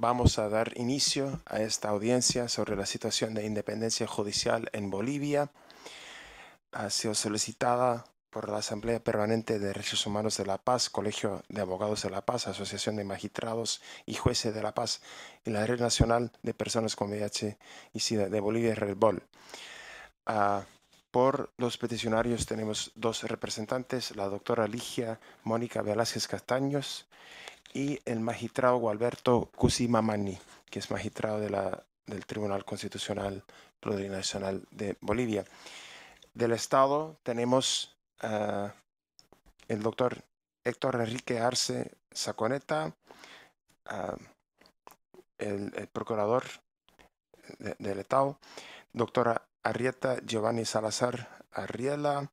vamos a dar inicio a esta audiencia sobre la situación de independencia judicial en Bolivia. Ha sido solicitada por la Asamblea Permanente de Derechos Humanos de La Paz, Colegio de Abogados de La Paz, Asociación de Magistrados y Jueces de La Paz y la Red Nacional de Personas con VIH y SIDA de Bolivia, RedBol. Ah, por los peticionarios tenemos dos representantes, la doctora Ligia Mónica Velázquez Castaños y el magistrado Gualberto Cusimamani, que es magistrado de del Tribunal Constitucional Plurinacional de Bolivia. Del Estado tenemos ah, el doctor Héctor Enrique Arce Saconeta, ah, el, procurador del Estado, doctora Arrieta Giovanni Salazar Arriela,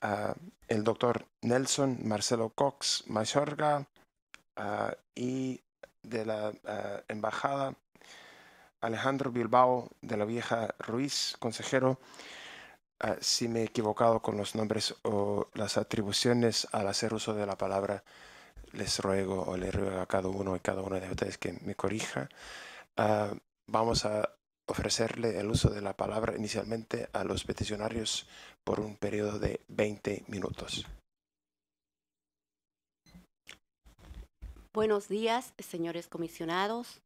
ah, el doctor Nelson Marcelo Cox Mayorga, Ah, y de la ah, embajada Alejandro Bilbao de la Vieja Ruiz, consejero. Ah, si me he equivocado con los nombres o las atribuciones al hacer uso de la palabra, les ruego o le ruego a cada uno y cada una de ustedes que me corrija. vamos a ofrecerle el uso de la palabra inicialmente a los peticionarios por un periodo de 20 minutos. Buenos días, señores comisionados.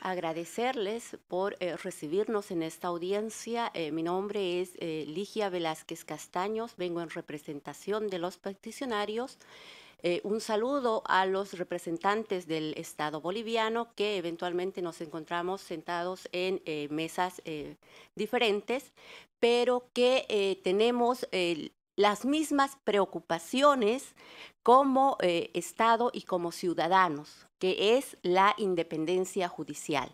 Agradecerles por eh, recibirnos en esta audiencia. Eh, mi nombre es eh, Ligia Velázquez Castaños, vengo en representación de los peticionarios. un saludo a los representantes del Estado boliviano que eventualmente nos encontramos sentados en mesas diferentes, pero que tenemos el las mismas preocupaciones como eh, Estado y como ciudadanos, que es la independencia judicial.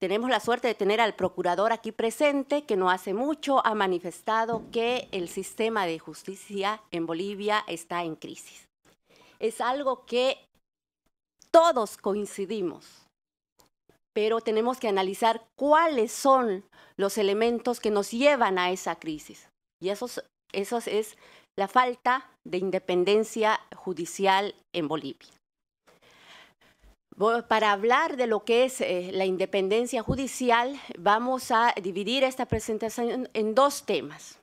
Tenemos la suerte de tener al procurador aquí presente, que no hace mucho ha manifestado que el sistema de justicia en Bolivia está en crisis. Es algo que todos coincidimos, pero tenemos que analizar cuáles son los elementos que nos llevan a esa crisis. Y esos eso es la falta de independencia judicial en Bolivia. Para hablar de lo que es eh, la independencia judicial, vamos a dividir esta presentación en dos temas.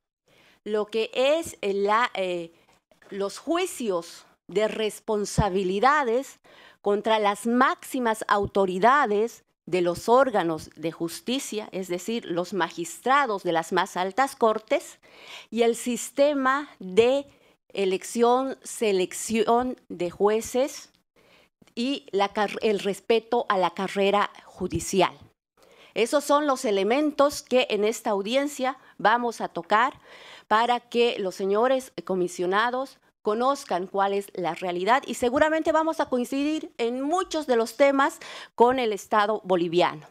Lo que es eh, eh, los juicios de responsabilidades contra las máximas autoridades de los órganos de justicia, es decir, los magistrados de las más altas cortes, y el sistema de elección, selección de jueces y el respeto a la carrera judicial. Esos son los elementos que en esta audiencia vamos a tocar para que los señores comisionados conozcan cuál es la realidad y seguramente vamos a coincidir en muchos de los temas con el Estado boliviano,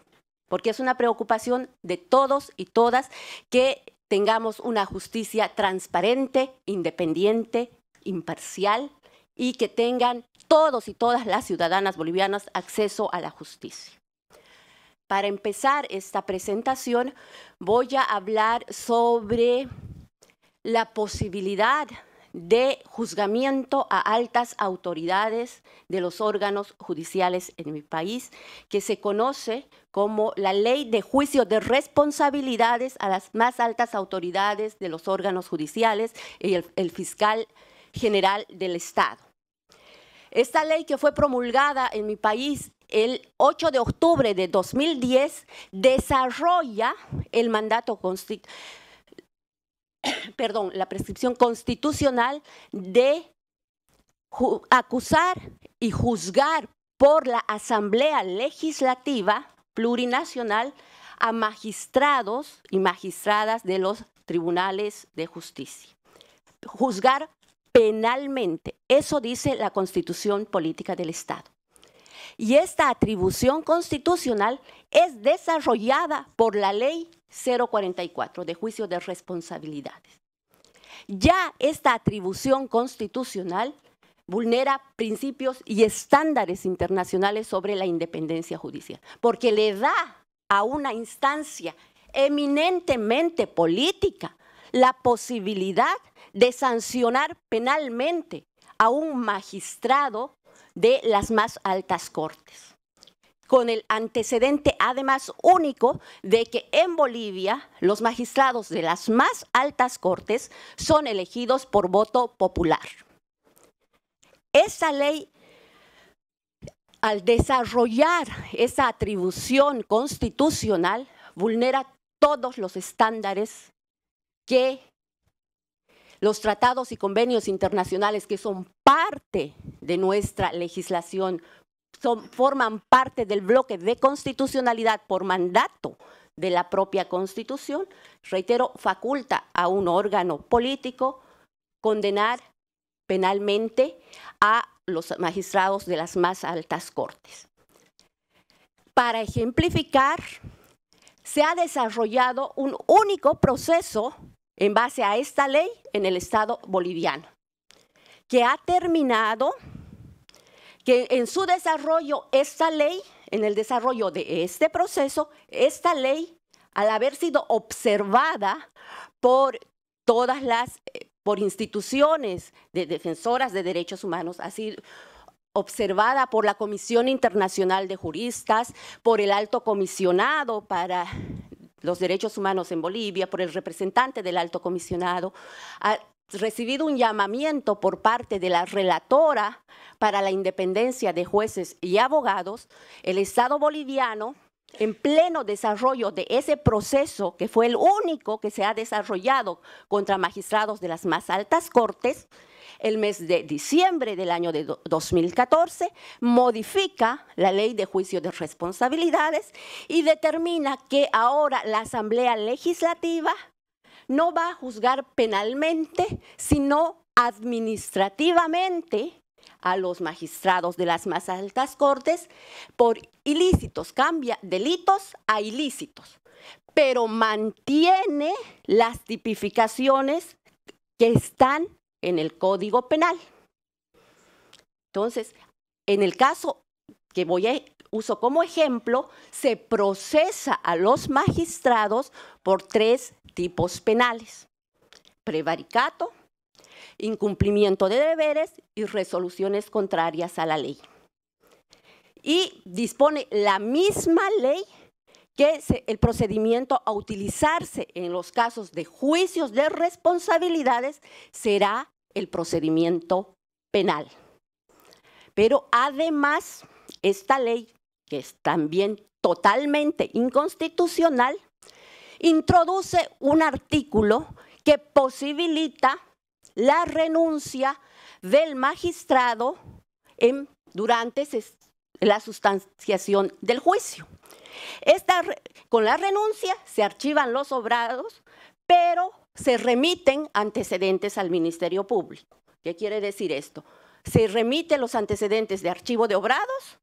porque es una preocupación de todos y todas que tengamos una justicia transparente, independiente, imparcial y que tengan todos y todas las ciudadanas bolivianas acceso a la justicia. Para empezar esta presentación voy a hablar sobre la posibilidad de juzgamiento a altas autoridades de los órganos judiciales en mi país, que se conoce como la ley de juicio de responsabilidades a las más altas autoridades de los órganos judiciales y el, fiscal general del Estado. Esta ley que fue promulgada en mi país el 8 de octubre de 2010 desarrolla el mandato constitucional perdón, la prescripción constitucional de acusar y juzgar por la Asamblea Legislativa Plurinacional a magistrados y magistradas de los tribunales de justicia. Juzgar penalmente, eso dice la Constitución Política del Estado. Y esta atribución constitucional es desarrollada por la ley 044 de juicio de responsabilidades. Ya esta atribución constitucional vulnera principios y estándares internacionales sobre la independencia judicial, porque le da a una instancia eminentemente política la posibilidad de sancionar penalmente a un magistrado de las más altas cortes con el antecedente además único de que en Bolivia los magistrados de las más altas cortes son elegidos por voto popular. Esa ley, al desarrollar esa atribución constitucional, vulnera todos los estándares que los tratados y convenios internacionales que son parte de nuestra legislación forman parte del bloque de constitucionalidad por mandato de la propia Constitución, reitero, faculta a un órgano político condenar penalmente a los magistrados de las más altas cortes. Para ejemplificar, se ha desarrollado un único proceso en base a esta ley en el Estado boliviano, que ha terminado en su desarrollo esta ley, en el desarrollo de este proceso, esta ley, al haber sido observada por todas las, eh, por instituciones de defensoras de derechos humanos, ha sido observada por la Comisión Internacional de Juristas, por el alto comisionado para los derechos humanos en Bolivia, por el representante del alto comisionado, recibido un llamamiento por parte de la relatora para la independencia de jueces y abogados, el Estado boliviano, en pleno desarrollo de ese proceso, que fue el único que se ha desarrollado contra magistrados de las más altas cortes, el mes de diciembre del año de 2014, modifica la ley de juicio de responsabilidades y determina que ahora la Asamblea Legislativa no va a juzgar penalmente, sino administrativamente a los magistrados de las más altas cortes por ilícitos, cambia delitos a ilícitos, pero mantiene las tipificaciones que están en el Código Penal. Entonces, en el caso que voy a uso como ejemplo, se procesa a los magistrados por tres tipos penales. Prevaricato, incumplimiento de deberes y resoluciones contrarias a la ley. Y dispone la misma ley que el procedimiento a utilizarse en los casos de juicios de responsabilidades será el procedimiento penal. Pero además, esta ley que es también totalmente inconstitucional, introduce un artículo que posibilita la renuncia del magistrado durante la sustanciación del juicio. con la renuncia se archivan los obrados, pero se remiten antecedentes al Ministerio Público. ¿Qué quiere decir esto? Se remiten los antecedentes de archivo de obrados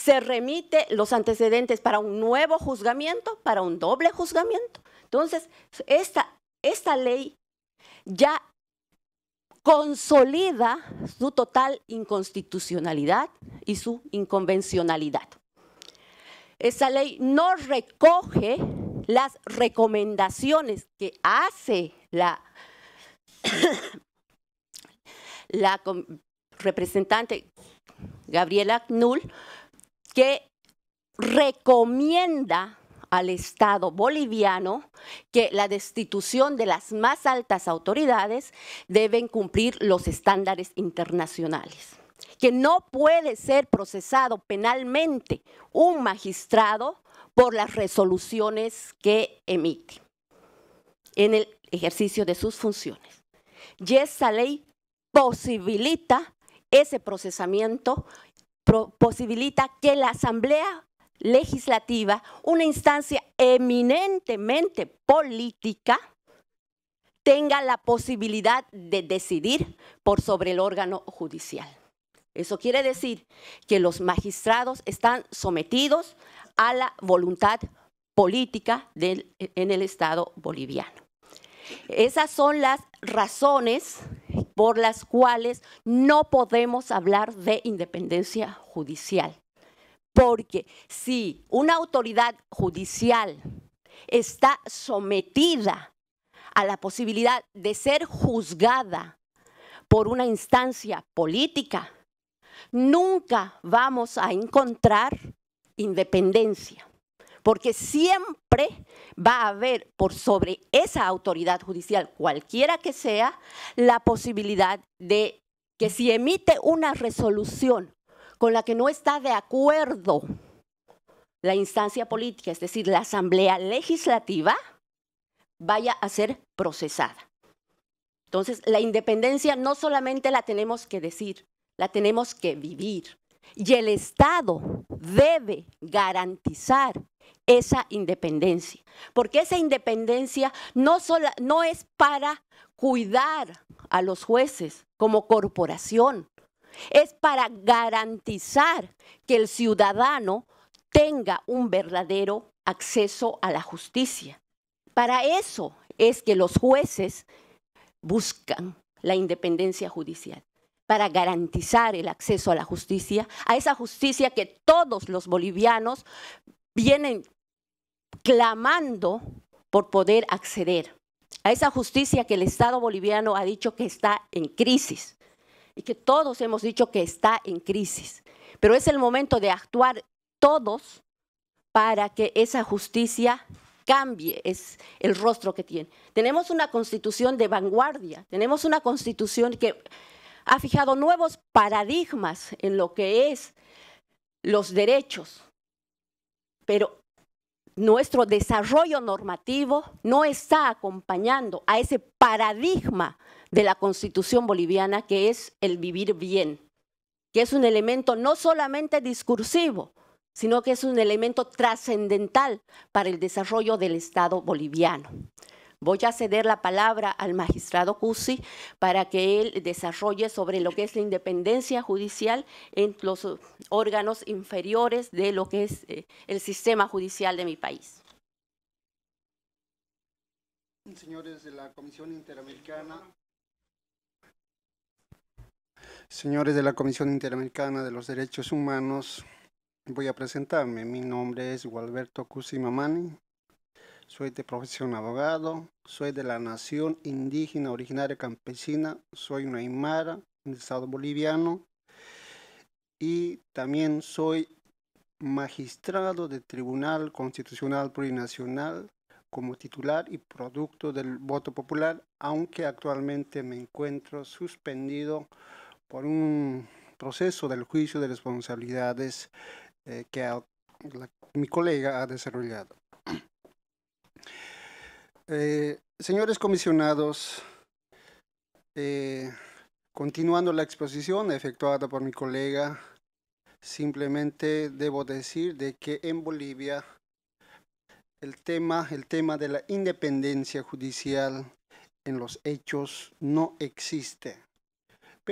se remite los antecedentes para un nuevo juzgamiento, para un doble juzgamiento. Entonces, esta, esta ley ya consolida su total inconstitucionalidad y su inconvencionalidad. Esta ley no recoge las recomendaciones que hace la, la representante Gabriela Knull que recomienda al Estado boliviano que la destitución de las más altas autoridades deben cumplir los estándares internacionales, que no puede ser procesado penalmente un magistrado por las resoluciones que emite en el ejercicio de sus funciones. Y esa ley posibilita ese procesamiento posibilita que la Asamblea Legislativa, una instancia eminentemente política, tenga la posibilidad de decidir por sobre el órgano judicial. Eso quiere decir que los magistrados están sometidos a la voluntad política en el Estado boliviano. Esas son las razones por las cuales no podemos hablar de independencia judicial. Porque si una autoridad judicial está sometida a la posibilidad de ser juzgada por una instancia política, nunca vamos a encontrar independencia porque siempre va a haber por sobre esa autoridad judicial, cualquiera que sea, la posibilidad de que si emite una resolución con la que no está de acuerdo la instancia política, es decir, la Asamblea Legislativa, vaya a ser procesada. Entonces, la independencia no solamente la tenemos que decir, la tenemos que vivir. Y el Estado debe garantizar esa independencia, porque esa independencia no, no es para cuidar a los jueces como corporación, es para garantizar que el ciudadano tenga un verdadero acceso a la justicia. Para eso es que los jueces buscan la independencia judicial, para garantizar el acceso a la justicia, a esa justicia que todos los bolivianos vienen clamando por poder acceder a esa justicia que el Estado boliviano ha dicho que está en crisis y que todos hemos dicho que está en crisis. Pero es el momento de actuar todos para que esa justicia cambie es el rostro que tiene. Tenemos una constitución de vanguardia, tenemos una constitución que ha fijado nuevos paradigmas en lo que es los derechos, pero nuestro desarrollo normativo no está acompañando a ese paradigma de la constitución boliviana que es el vivir bien, que es un elemento no solamente discursivo, sino que es un elemento trascendental para el desarrollo del Estado boliviano. Voy a ceder la palabra al magistrado Cusi para que él desarrolle sobre lo que es la independencia judicial en los órganos inferiores de lo que es eh, el sistema judicial de mi país. Señores de la Comisión Interamericana, Señores de la Comisión Interamericana de los Derechos Humanos, voy a presentarme. Mi nombre es Gualberto Mamani soy de profesión abogado, soy de la nación indígena originaria campesina, soy una aymara del estado boliviano y también soy magistrado del Tribunal Constitucional Plurinacional como titular y producto del voto popular, aunque actualmente me encuentro suspendido por un proceso del juicio de responsabilidades eh, que mi colega ha desarrollado. Eh, señores comisionados, eh, continuando la exposición efectuada por mi colega, simplemente debo decir de que en Bolivia el tema, el tema de la independencia judicial en los hechos no existe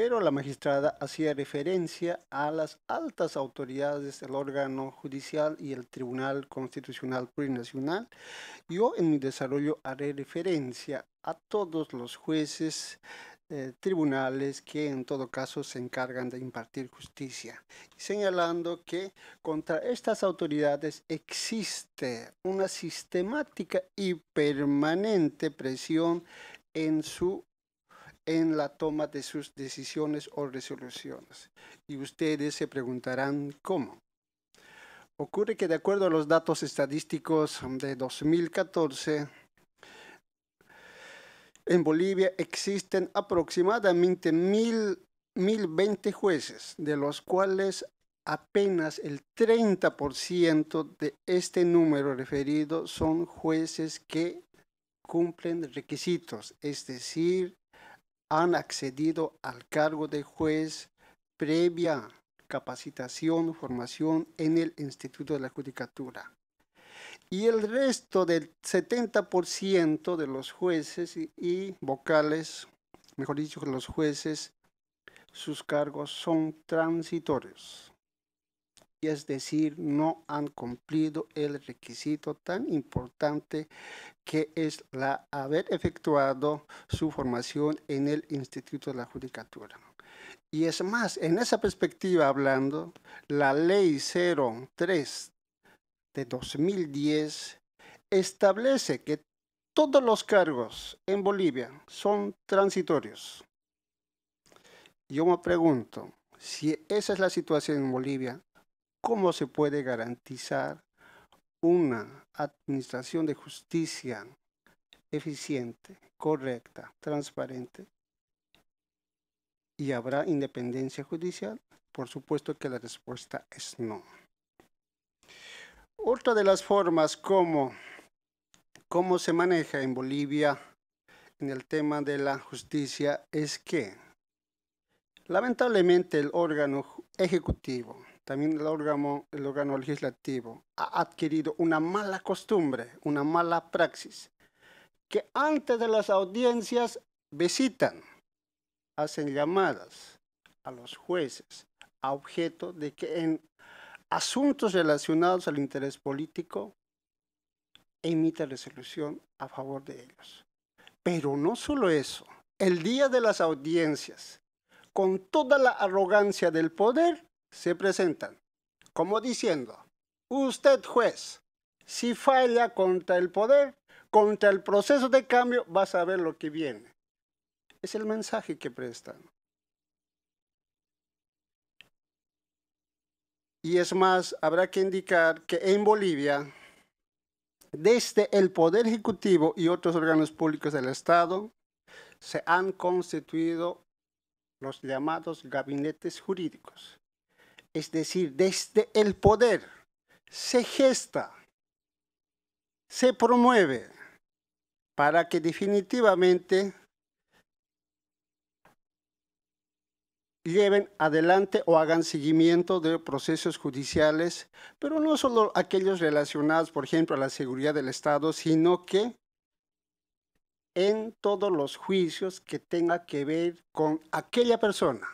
pero la magistrada hacía referencia a las altas autoridades del órgano judicial y el Tribunal Constitucional Plurinacional. Yo en mi desarrollo haré referencia a todos los jueces, eh, tribunales que en todo caso se encargan de impartir justicia, señalando que contra estas autoridades existe una sistemática y permanente presión en su en la toma de sus decisiones o resoluciones. Y ustedes se preguntarán cómo. Ocurre que de acuerdo a los datos estadísticos de 2014, en Bolivia existen aproximadamente 1.020 jueces, de los cuales apenas el 30% de este número referido son jueces que cumplen requisitos, es decir, han accedido al cargo de juez previa capacitación, formación en el Instituto de la Judicatura. Y el resto del 70% de los jueces y, vocales, mejor dicho, los jueces, sus cargos son transitorios. Y es decir, no han cumplido el requisito tan importante que es la haber efectuado su formación en el Instituto de la Judicatura. Y es más, en esa perspectiva hablando, la ley 03 de 2010 establece que todos los cargos en Bolivia son transitorios. Yo me pregunto, si esa es la situación en Bolivia, ¿cómo se puede garantizar una administración de justicia eficiente, correcta, transparente y habrá independencia judicial? Por supuesto que la respuesta es no. Otra de las formas como, cómo se maneja en Bolivia en el tema de la justicia es que lamentablemente el órgano ejecutivo también el órgano, legislativo ha adquirido una mala costumbre, una mala praxis, que antes de las audiencias visitan, hacen llamadas a los jueces a objeto de que en asuntos relacionados al interés político emita resolución a favor de ellos. Pero no solo eso, el día de las audiencias, con toda la arrogancia del poder, se presentan, como diciendo, usted juez, si falla contra el poder, contra el proceso de cambio, vas a ver lo que viene. Es el mensaje que prestan. Y es más, habrá que indicar que en Bolivia, desde el Poder Ejecutivo y otros órganos públicos del Estado, se han constituido los llamados gabinetes jurídicos, es decir, desde el poder, se gesta, se promueve para que definitivamente lleven adelante o hagan seguimiento de procesos judiciales, pero no solo aquellos relacionados, por ejemplo, a la seguridad del Estado, sino que en todos los juicios que tenga que ver con aquella persona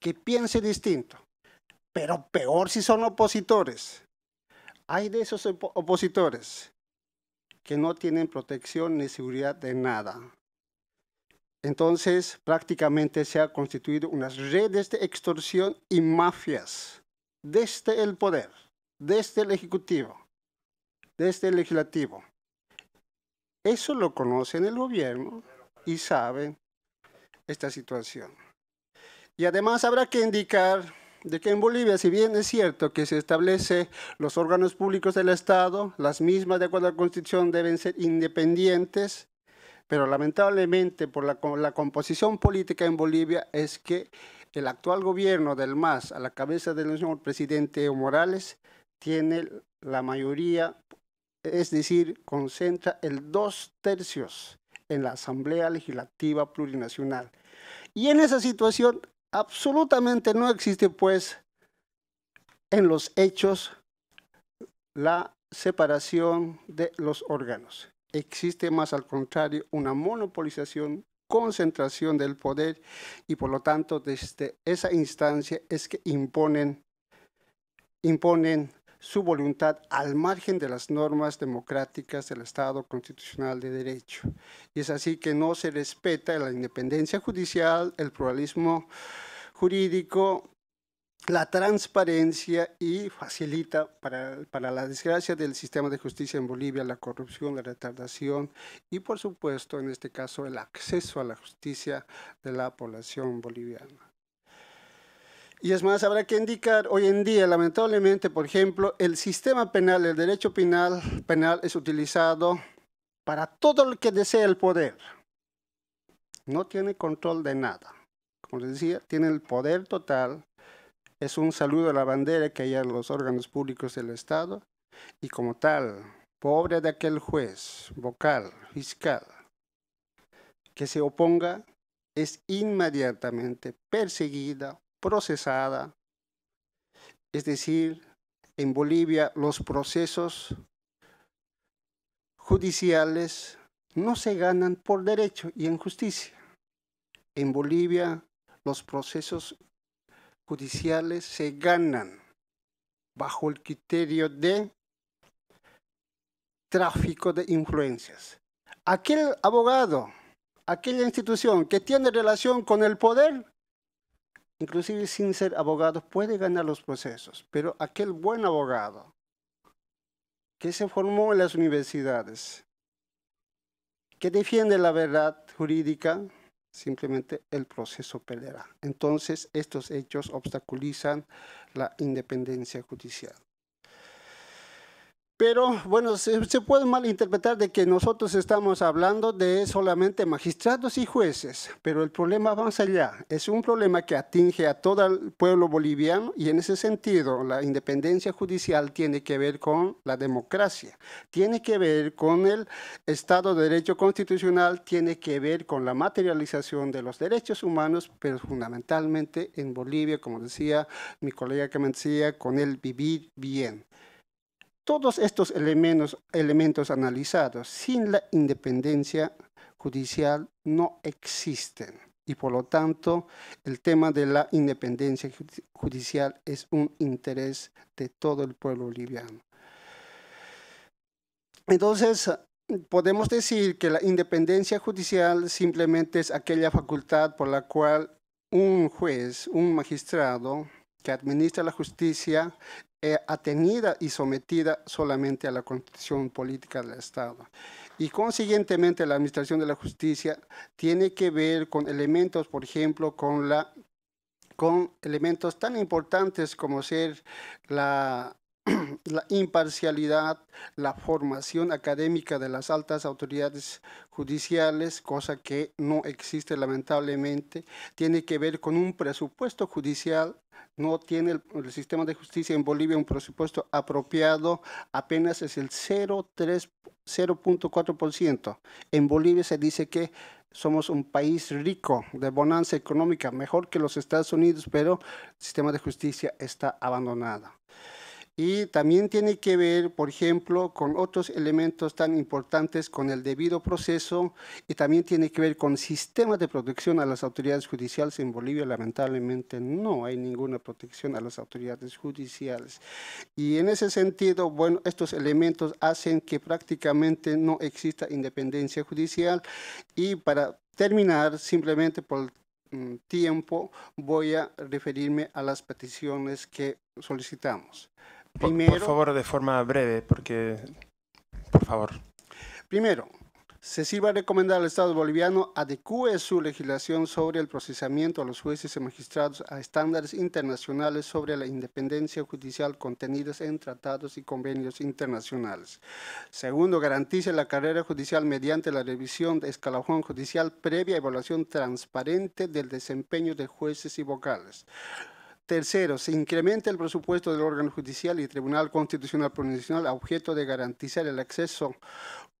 que piense distinto, pero peor si son opositores. Hay de esos opositores que no tienen protección ni seguridad de nada. Entonces, prácticamente se ha constituido unas redes de extorsión y mafias desde el poder, desde el ejecutivo, desde el legislativo. Eso lo conocen el gobierno y saben esta situación. Y además habrá que indicar de que en Bolivia, si bien es cierto que se establece los órganos públicos del Estado, las mismas de acuerdo a la Constitución deben ser independientes, pero lamentablemente por la, composición política en Bolivia es que el actual gobierno del MAS, a la cabeza del señor presidente Evo Morales, tiene la mayoría, es decir, concentra el dos tercios en la Asamblea Legislativa Plurinacional. Y en esa situación Absolutamente no existe pues en los hechos la separación de los órganos. Existe más al contrario una monopolización, concentración del poder y por lo tanto desde esa instancia es que imponen, imponen su voluntad al margen de las normas democráticas del Estado constitucional de derecho. Y es así que no se respeta la independencia judicial, el pluralismo jurídico, la transparencia y facilita para, para, la desgracia del sistema de justicia en Bolivia la corrupción, la retardación y por supuesto en este caso el acceso a la justicia de la población boliviana. Y es más, habrá que indicar, hoy en día, lamentablemente, por ejemplo, el sistema penal, el derecho penal, penal es utilizado para todo lo que desea el poder. No tiene control de nada. Como les decía, tiene el poder total. Es un saludo a la bandera que hay en los órganos públicos del Estado. Y como tal, pobre de aquel juez, vocal, fiscal, que se oponga, es inmediatamente perseguida procesada. Es decir, en Bolivia los procesos judiciales no se ganan por derecho y en justicia. En Bolivia los procesos judiciales se ganan bajo el criterio de tráfico de influencias. Aquel abogado, aquella institución que tiene relación con el poder, inclusive sin ser abogado puede ganar los procesos, pero aquel buen abogado que se formó en las universidades, que defiende la verdad jurídica, simplemente el proceso perderá. Entonces, estos hechos obstaculizan la independencia judicial. Pero bueno, se, puede malinterpretar de que nosotros estamos hablando de solamente magistrados y jueces, pero el problema va más allá. Es un problema que atinge a todo el pueblo boliviano y en ese sentido la independencia judicial tiene que ver con la democracia, tiene que ver con el Estado de Derecho Constitucional, tiene que ver con la materialización de los derechos humanos, pero fundamentalmente en Bolivia, como decía mi colega que me decía, con el vivir bien. Todos estos elementos, analizados sin la independencia judicial no existen y por lo tanto el tema de la independencia judicial es un interés de todo el pueblo boliviano. Entonces, podemos decir que la independencia judicial simplemente es aquella facultad por la cual un juez, un magistrado que administra la justicia, eh, atenida y sometida solamente a la constitución política del Estado. Y consiguientemente la administración de la justicia tiene que ver con elementos, por ejemplo, con la con elementos tan importantes como ser la la imparcialidad, la formación académica de las altas autoridades judiciales, cosa que no existe lamentablemente, tiene que ver con un presupuesto judicial. No tiene el, sistema de justicia en Bolivia un presupuesto apropiado, apenas es el 0.4%. En Bolivia se dice que somos un país rico, de bonanza económica, mejor que los Estados Unidos, pero el sistema de justicia está abandonado y también tiene que ver, por ejemplo, con otros elementos tan importantes con el debido proceso y también tiene que ver con sistemas de protección a las autoridades judiciales. En Bolivia, lamentablemente, no hay ninguna protección a las autoridades judiciales. Y en ese sentido, bueno, estos elementos hacen que prácticamente no exista independencia judicial. Y para terminar, simplemente por mm, tiempo voy a referirme a las peticiones que solicitamos por, favor, de forma breve, porque... Por favor. Primero, se sirva recomendar al Estado boliviano adecue su legislación sobre el procesamiento a los jueces y magistrados a estándares internacionales sobre la independencia judicial contenidos en tratados y convenios internacionales. Segundo, garantice la carrera judicial mediante la revisión de escalafón judicial previa evaluación transparente del desempeño de jueces y vocales. Tercero, se incrementa el presupuesto del órgano judicial y Tribunal Constitucional Provincial a objeto de garantizar el acceso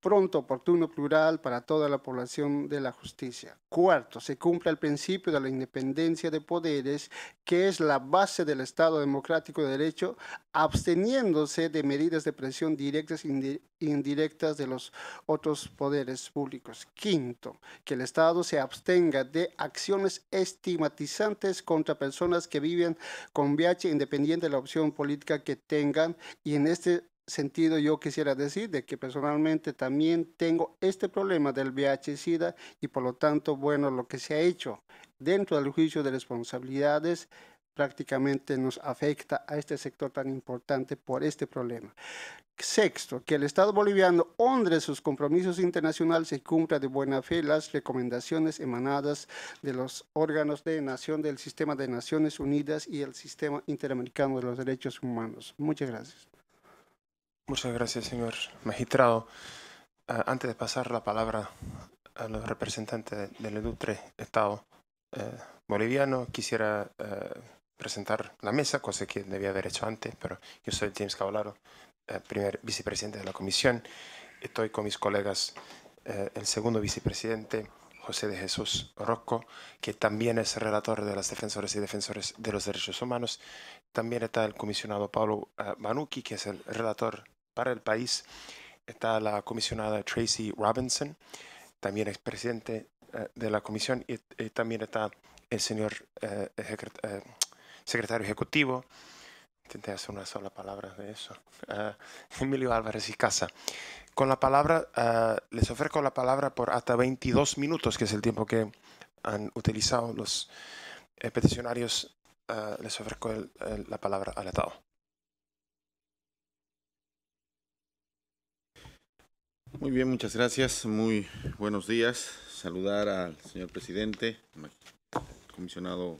pronto, oportuno, plural para toda la población de la justicia. Cuarto, se cumple el principio de la independencia de poderes, que es la base del Estado democrático de derecho, absteniéndose de medidas de presión directas e indirectas de los otros poderes públicos. Quinto, que el Estado se abstenga de acciones estigmatizantes contra personas que viven con VIH independiente de la opción política que tengan y en este sentido yo quisiera decir de que personalmente también tengo este problema del VIH-Sida y por lo tanto, bueno, lo que se ha hecho dentro del juicio de responsabilidades prácticamente nos afecta a este sector tan importante por este problema. Sexto, que el Estado boliviano honre sus compromisos internacionales y cumpla de buena fe las recomendaciones emanadas de los órganos de nación del Sistema de Naciones Unidas y el Sistema Interamericano de los Derechos Humanos. Muchas gracias. Muchas gracias, señor magistrado. Ah, antes de pasar la palabra a los representantes del edutre Estado eh, boliviano, quisiera eh, presentar la mesa, cosa que debía haber hecho antes, pero yo soy James Cavalaro, eh, primer vicepresidente de la comisión. Estoy con mis colegas, el segundo vicepresidente, José de Jesús Rocco, que también es relator de las defensoras y defensores de los derechos humanos. También está el comisionado Pablo Manuki que es el relator para el país está la comisionada Tracy Robinson, también es presidente eh, de la comisión, y, también está el señor eh, eh, secretario ejecutivo, intenté hacer una sola palabra de eso, ah, Emilio Álvarez y Casa. Con la palabra, ah, les ofrezco la palabra por hasta 22 minutos, que es el tiempo que han utilizado los peticionarios. Ah, les ofrezco la palabra al Estado. Muy bien, muchas gracias. Muy buenos días. Saludar al señor presidente, comisionado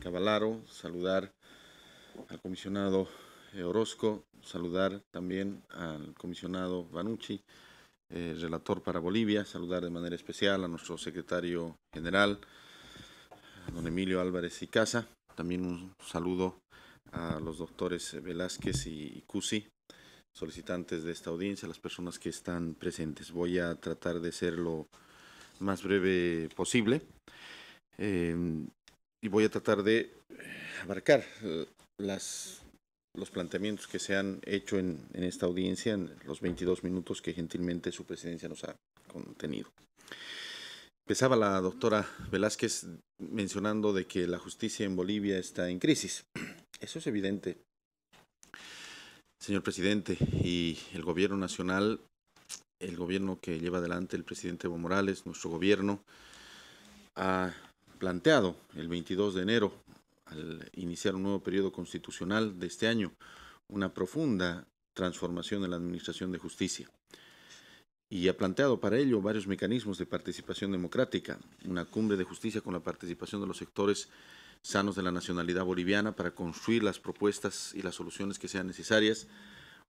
Cavalaro, saludar al comisionado Orozco, saludar también al comisionado Banucci, eh, relator para Bolivia, saludar de manera especial a nuestro secretario general, don Emilio Álvarez y Casa. También un saludo a los doctores Velázquez y Cusi, solicitantes de esta audiencia, las personas que están presentes. Voy a tratar de ser lo más breve posible em, y voy a tratar de abarcar eh, las, los planteamientos que se han hecho en, esta audiencia, en los 22 minutos que gentilmente su presidencia nos ha contenido. Empezaba la doctora Velázquez mencionando de que la justicia en Bolivia está en crisis. Eso es evidente, Señor presidente y el gobierno nacional, el gobierno que lleva adelante el presidente Evo Morales, nuestro gobierno, ha planteado el 22 de enero, al iniciar un nuevo periodo constitucional de este año, una profunda transformación en la Administración de Justicia. Y ha planteado para ello varios mecanismos de participación democrática, una cumbre de justicia con la participación de los sectores sanos de la nacionalidad boliviana para construir las propuestas y las soluciones que sean necesarias,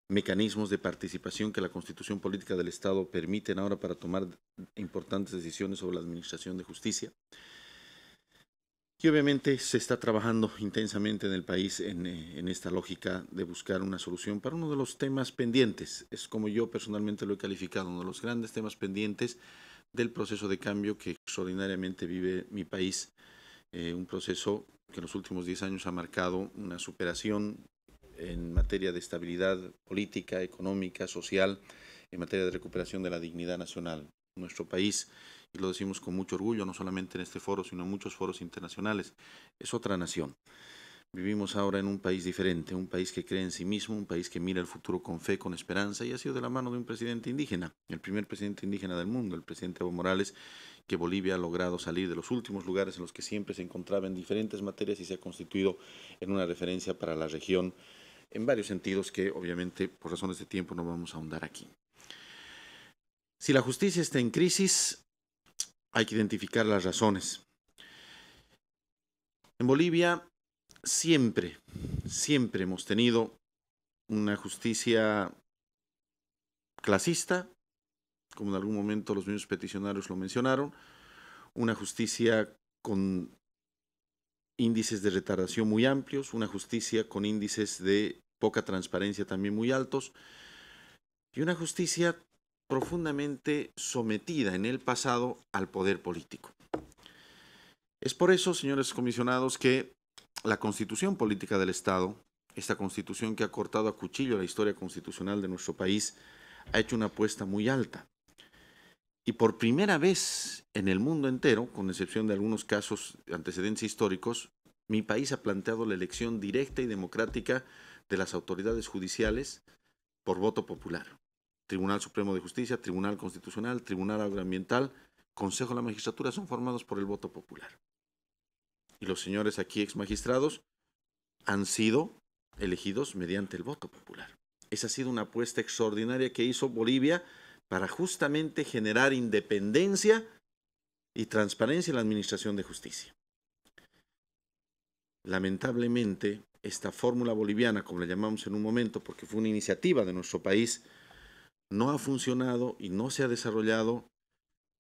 mecanismos de participación que la constitución política del Estado permiten ahora para tomar importantes decisiones sobre la administración de justicia. Y obviamente se está trabajando intensamente en el país en, eh, en, esta lógica de buscar una solución para uno de los temas pendientes. Es como yo personalmente lo he calificado, uno de los grandes temas pendientes del proceso de cambio que extraordinariamente vive mi país eh, un proceso que en los últimos 10 años ha marcado una superación en materia de estabilidad política, económica, social, en materia de recuperación de la dignidad nacional. Nuestro país, y lo decimos con mucho orgullo, no solamente en este foro, sino en muchos foros internacionales, es otra nación. Vivimos ahora en un país diferente, un país que cree en sí mismo, un país que mira el futuro con fe, con esperanza y ha sido de la mano de un presidente indígena, el primer presidente indígena del mundo, el presidente Evo Morales, que Bolivia ha logrado salir de los últimos lugares en los que siempre se encontraba en diferentes materias y se ha constituido en una referencia para la región en varios sentidos que obviamente por razones de tiempo no vamos a ahondar aquí. Si la justicia está en crisis, hay que identificar las razones. En Bolivia siempre, siempre hemos tenido una justicia clasista, como en algún momento los mismos peticionarios lo mencionaron, una justicia con índices de retardación muy amplios, una justicia con índices de poca transparencia también muy altos, y una justicia profundamente sometida en el pasado al poder político. Es por eso, señores comisionados, que la constitución política del Estado, esta constitución que ha cortado a cuchillo la historia constitucional de nuestro país, ha hecho una apuesta muy alta. Y por primera vez en el mundo entero, con excepción de algunos casos antecedentes históricos, mi país ha planteado la elección directa y democrática de las autoridades judiciales por voto popular. Tribunal Supremo de Justicia, Tribunal Constitucional, Tribunal Agroambiental, Consejo de la Magistratura son formados por el voto popular y los señores aquí ex magistrados han sido elegidos mediante el voto popular. Esa ha sido una apuesta extraordinaria que hizo Bolivia para justamente generar independencia y transparencia en la administración de justicia. Lamentablemente, esta fórmula boliviana, como la llamamos en un momento, porque fue una iniciativa de nuestro país, no ha funcionado y no se ha desarrollado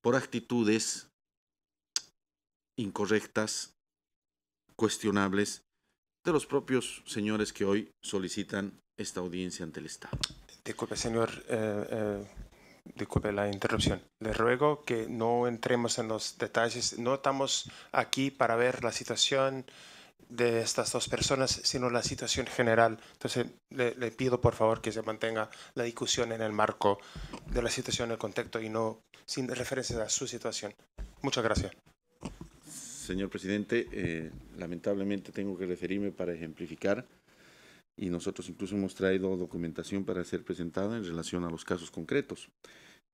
por actitudes incorrectas cuestionables de los propios señores que hoy solicitan esta audiencia ante el Estado. Disculpe, señor, eh, eh, disculpe la interrupción. Le ruego que no entremos en los detalles. No estamos aquí para ver la situación de estas dos personas, sino la situación general. Entonces, le, pido por favor que se mantenga la discusión en el marco de la situación, el contexto y no sin referencia a su situación. Muchas gracias señor presidente. Eh, lamentablemente tengo que referirme para ejemplificar y nosotros incluso hemos traído documentación para ser presentada en relación a los casos concretos.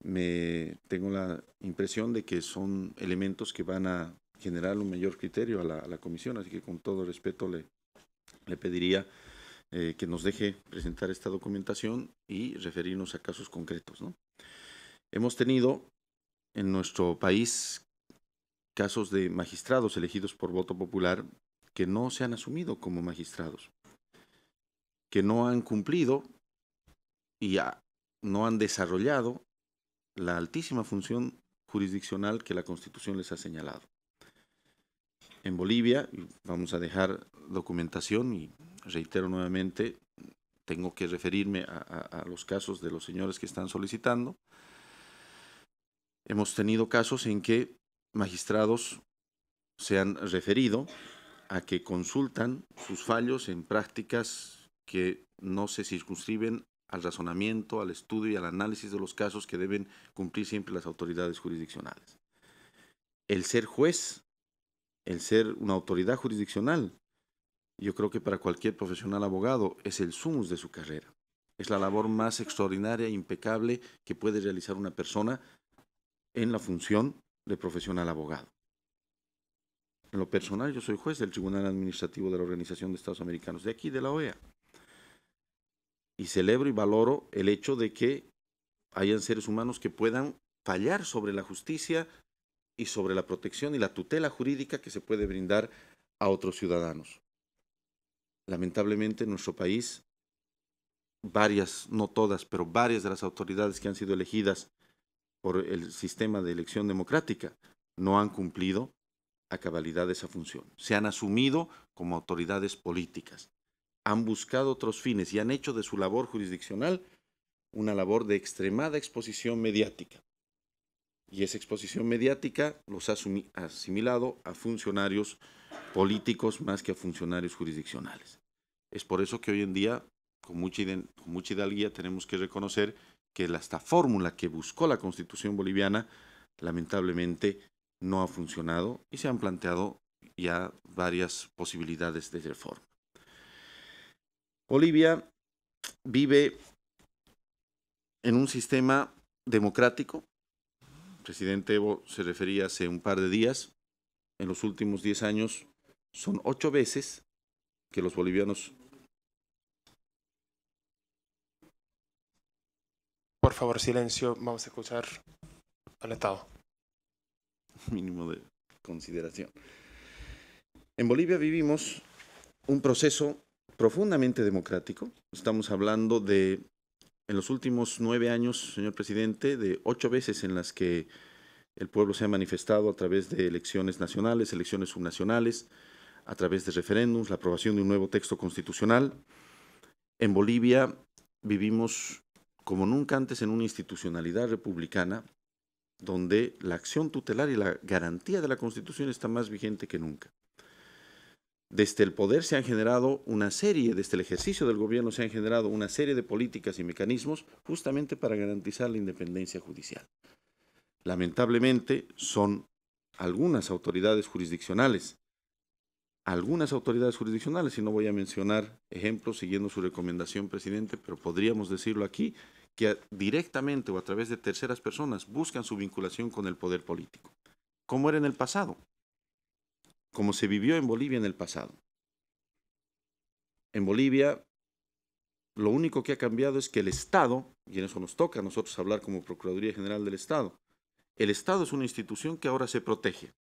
Me, tengo la impresión de que son elementos que van a generar un mayor criterio a la, comisión, así que con todo respeto le, pediría eh, que nos deje presentar esta documentación y referirnos a casos concretos. Hemos tenido en nuestro país casos de magistrados elegidos por voto popular que no se han asumido como magistrados, que no han cumplido y no han desarrollado la altísima función jurisdiccional que la Constitución les ha señalado. En Bolivia, vamos a dejar documentación y reitero nuevamente, tengo que referirme a, los casos de los señores que están solicitando. Hemos tenido casos en que magistrados se han referido a que consultan sus fallos en prácticas que no se circunscriben al razonamiento, al estudio y al análisis de los casos que deben cumplir siempre las autoridades jurisdiccionales. El ser juez, el ser una autoridad jurisdiccional, yo creo que para cualquier profesional abogado es el sumus de su carrera. Es la labor más extraordinaria e impecable que puede realizar una persona en la función de profesional abogado. En lo personal, yo soy juez del Tribunal Administrativo de la Organización de Estados Americanos, de aquí, de la OEA. Y celebro y valoro el hecho de que hayan seres humanos que puedan fallar sobre la justicia y sobre la protección y la tutela jurídica que se puede brindar a otros ciudadanos. Lamentablemente en nuestro país, varias, no todas, pero varias de las autoridades que han sido elegidas por el sistema de elección democrática, no han cumplido a cabalidad esa función. Se han asumido como autoridades políticas, han buscado otros fines y han hecho de su labor jurisdiccional una labor de extremada exposición mediática. Y esa exposición mediática los ha asimilado a funcionarios políticos más que a funcionarios jurisdiccionales. Es por eso que hoy en día, con mucha, con mucha hidalguía, tenemos que reconocer que esta fórmula que buscó la Constitución boliviana lamentablemente no ha funcionado y se han planteado ya varias posibilidades de reforma. Bolivia vive en un sistema democrático. El presidente Evo se refería hace un par de días. En los últimos 10 años son ocho veces que los bolivianos Por favor, silencio. Vamos a escuchar al Estado. Mínimo de consideración. En Bolivia vivimos un proceso profundamente democrático. Estamos hablando de, en los últimos nueve años, señor presidente, de ocho veces en las que el pueblo se ha manifestado a través de elecciones nacionales, elecciones subnacionales, a través de referéndums, la aprobación de un nuevo texto constitucional. En Bolivia vivimos como nunca antes en una institucionalidad republicana donde la acción tutelar y la garantía de la Constitución está más vigente que nunca. Desde el poder se han generado una serie, desde el ejercicio del gobierno se han generado una serie de políticas y mecanismos justamente para garantizar la independencia judicial. Lamentablemente son algunas autoridades jurisdiccionales algunas autoridades jurisdiccionales, y no voy a mencionar ejemplos siguiendo su recomendación, presidente, pero podríamos decirlo aquí, que directamente o a través de terceras personas buscan su vinculación con el poder político, como era en el pasado, como se vivió en Bolivia en el pasado. En Bolivia, lo único que ha cambiado es que el Estado, y en eso nos toca a nosotros hablar como Procuraduría General del Estado, el Estado es una institución que ahora se protege,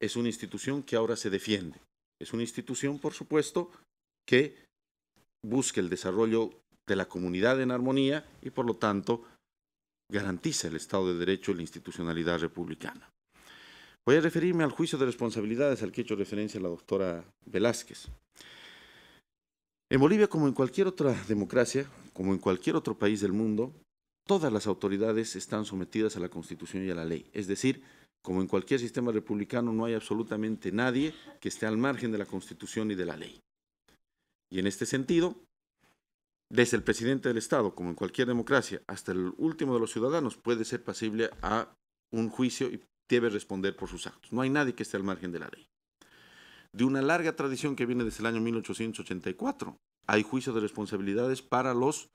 es una institución que ahora se defiende es una institución, por supuesto, que busca el desarrollo de la comunidad en armonía y, por lo tanto, garantiza el Estado de Derecho y la institucionalidad republicana. Voy a referirme al juicio de responsabilidades al que he hecho referencia la doctora Velázquez. En Bolivia, como en cualquier otra democracia, como en cualquier otro país del mundo, todas las autoridades están sometidas a la Constitución y a la ley, es decir, como en cualquier sistema republicano, no hay absolutamente nadie que esté al margen de la Constitución y de la ley. Y en este sentido, desde el presidente del Estado, como en cualquier democracia, hasta el último de los ciudadanos, puede ser pasible a un juicio y debe responder por sus actos. No hay nadie que esté al margen de la ley. De una larga tradición que viene desde el año 1884, hay juicio de responsabilidades para los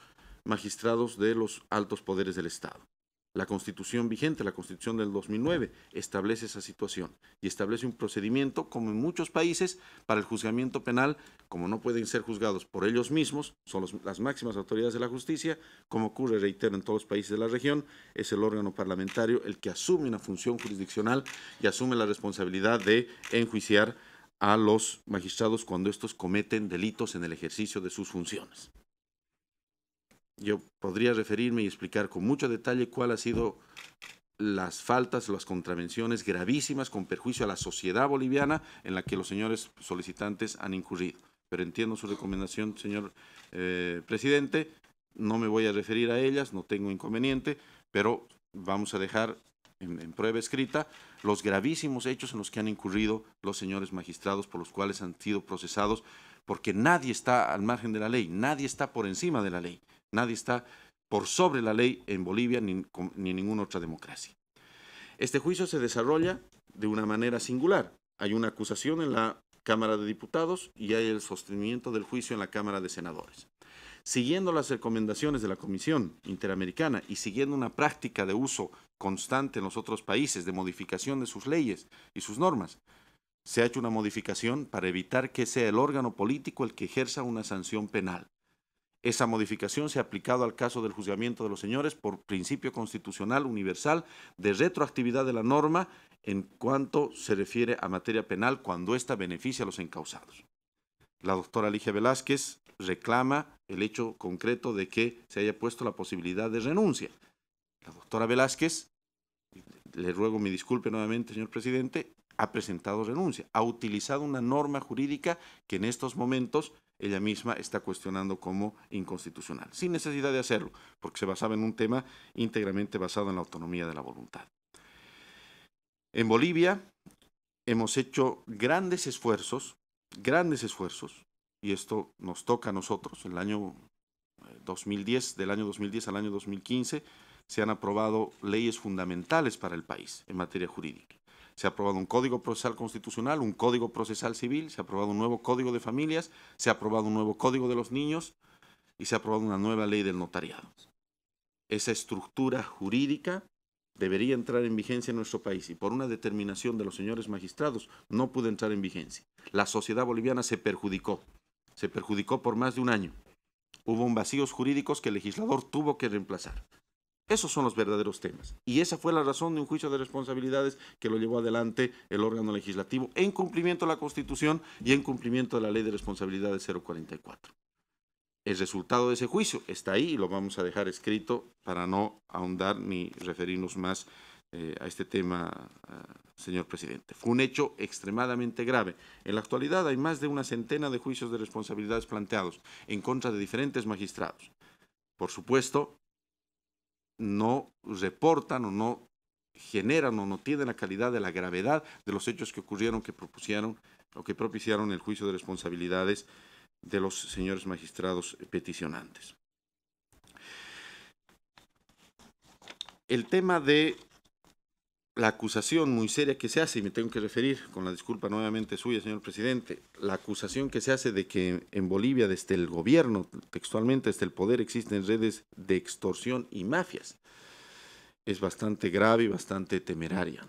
magistrados de los altos poderes del Estado. La constitución vigente, la constitución del 2009, establece esa situación y establece un procedimiento, como en muchos países, para el juzgamiento penal, como no pueden ser juzgados por ellos mismos, son las máximas autoridades de la justicia, como ocurre, reitero, en todos los países de la región, es el órgano parlamentario el que asume una función jurisdiccional y asume la responsabilidad de enjuiciar a los magistrados cuando estos cometen delitos en el ejercicio de sus funciones yo podría referirme y explicar con mucho detalle cuál han sido las faltas, las contravenciones gravísimas con perjuicio a la sociedad boliviana en la que los señores solicitantes han incurrido. Pero entiendo su recomendación, señor eh, presidente. No me voy a referir a ellas, no tengo inconveniente, pero vamos a dejar en, prueba escrita los gravísimos hechos en los que han incurrido los señores magistrados por los cuales han sido procesados, porque nadie está al margen de la ley, nadie está por encima de la ley. Nadie está por sobre la ley en Bolivia ni, en ninguna otra democracia. Este juicio se desarrolla de una manera singular. Hay una acusación en la Cámara de Diputados y hay el sostenimiento del juicio en la Cámara de Senadores. Siguiendo las recomendaciones de la Comisión Interamericana y siguiendo una práctica de uso constante en los otros países de modificación de sus leyes y sus normas, se ha hecho una modificación para evitar que sea el órgano político el que ejerza una sanción penal. Esa modificación se ha aplicado al caso del juzgamiento de los señores por principio constitucional universal de retroactividad de la norma en cuanto se refiere a materia penal cuando ésta beneficia a los encausados. La doctora Ligia Velázquez reclama el hecho concreto de que se haya puesto la posibilidad de renuncia. La doctora Velázquez, le ruego mi disculpe nuevamente, señor presidente, ha presentado renuncia, ha utilizado una norma jurídica que en estos momentos ella misma está cuestionando como inconstitucional, sin necesidad de hacerlo, porque se basaba en un tema íntegramente basado en la autonomía de la voluntad. En Bolivia hemos hecho grandes esfuerzos, grandes esfuerzos, y esto nos toca a nosotros, el año 2010, eh, del año 2010 al año 2015, se han aprobado leyes fundamentales para el país en materia jurídica. Se ha aprobado un Código Procesal Constitucional, un Código Procesal Civil, se ha aprobado un nuevo Código de Familias, se ha aprobado un nuevo Código de los Niños y se ha aprobado una nueva ley del notariado. Esa estructura jurídica debería entrar en vigencia en nuestro país y por una determinación de los señores magistrados no pudo entrar en vigencia. La sociedad boliviana se perjudicó, se perjudicó por más de un año. Hubo un vacío jurídico que el legislador tuvo que reemplazar. Esos son los verdaderos temas. Y esa fue la razón de un juicio de responsabilidades que lo llevó adelante el órgano legislativo en cumplimiento de la Constitución y en cumplimiento de la Ley de Responsabilidades 044. El resultado de ese juicio está ahí y lo vamos a dejar escrito para no ahondar ni referirnos más eh, a este tema, eh, señor presidente. Fue un hecho extremadamente grave. En la actualidad hay más de una centena de juicios de responsabilidades planteados en contra de diferentes magistrados. Por supuesto, no reportan o no generan o no tienen la calidad de la gravedad de los hechos que ocurrieron, que propusieron o que propiciaron el juicio de responsabilidades de los señores magistrados peticionantes. El tema de la acusación muy seria que se hace, y me tengo que referir, con la disculpa nuevamente suya, señor presidente, la acusación que se hace de que en Bolivia desde el gobierno, textualmente desde el poder, existen redes de extorsión y mafias, es bastante grave y bastante temeraria.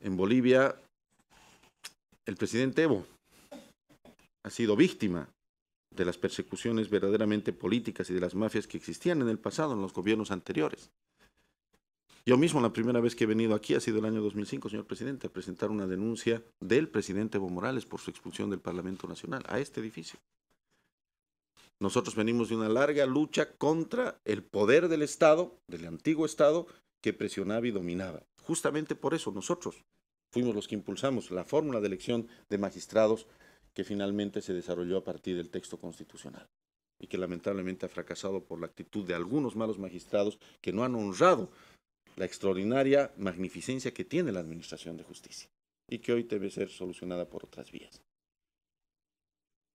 En Bolivia, el presidente Evo ha sido víctima de las persecuciones verdaderamente políticas y de las mafias que existían en el pasado, en los gobiernos anteriores yo mismo la primera vez que he venido aquí ha sido el año 2005, señor presidente, a presentar una denuncia del presidente Evo Morales por su expulsión del Parlamento Nacional a este edificio. Nosotros venimos de una larga lucha contra el poder del Estado, del antiguo Estado, que presionaba y dominaba. Justamente por eso nosotros fuimos los que impulsamos la fórmula de elección de magistrados que finalmente se desarrolló a partir del texto constitucional y que lamentablemente ha fracasado por la actitud de algunos malos magistrados que no han honrado la extraordinaria magnificencia que tiene la Administración de Justicia y que hoy debe ser solucionada por otras vías.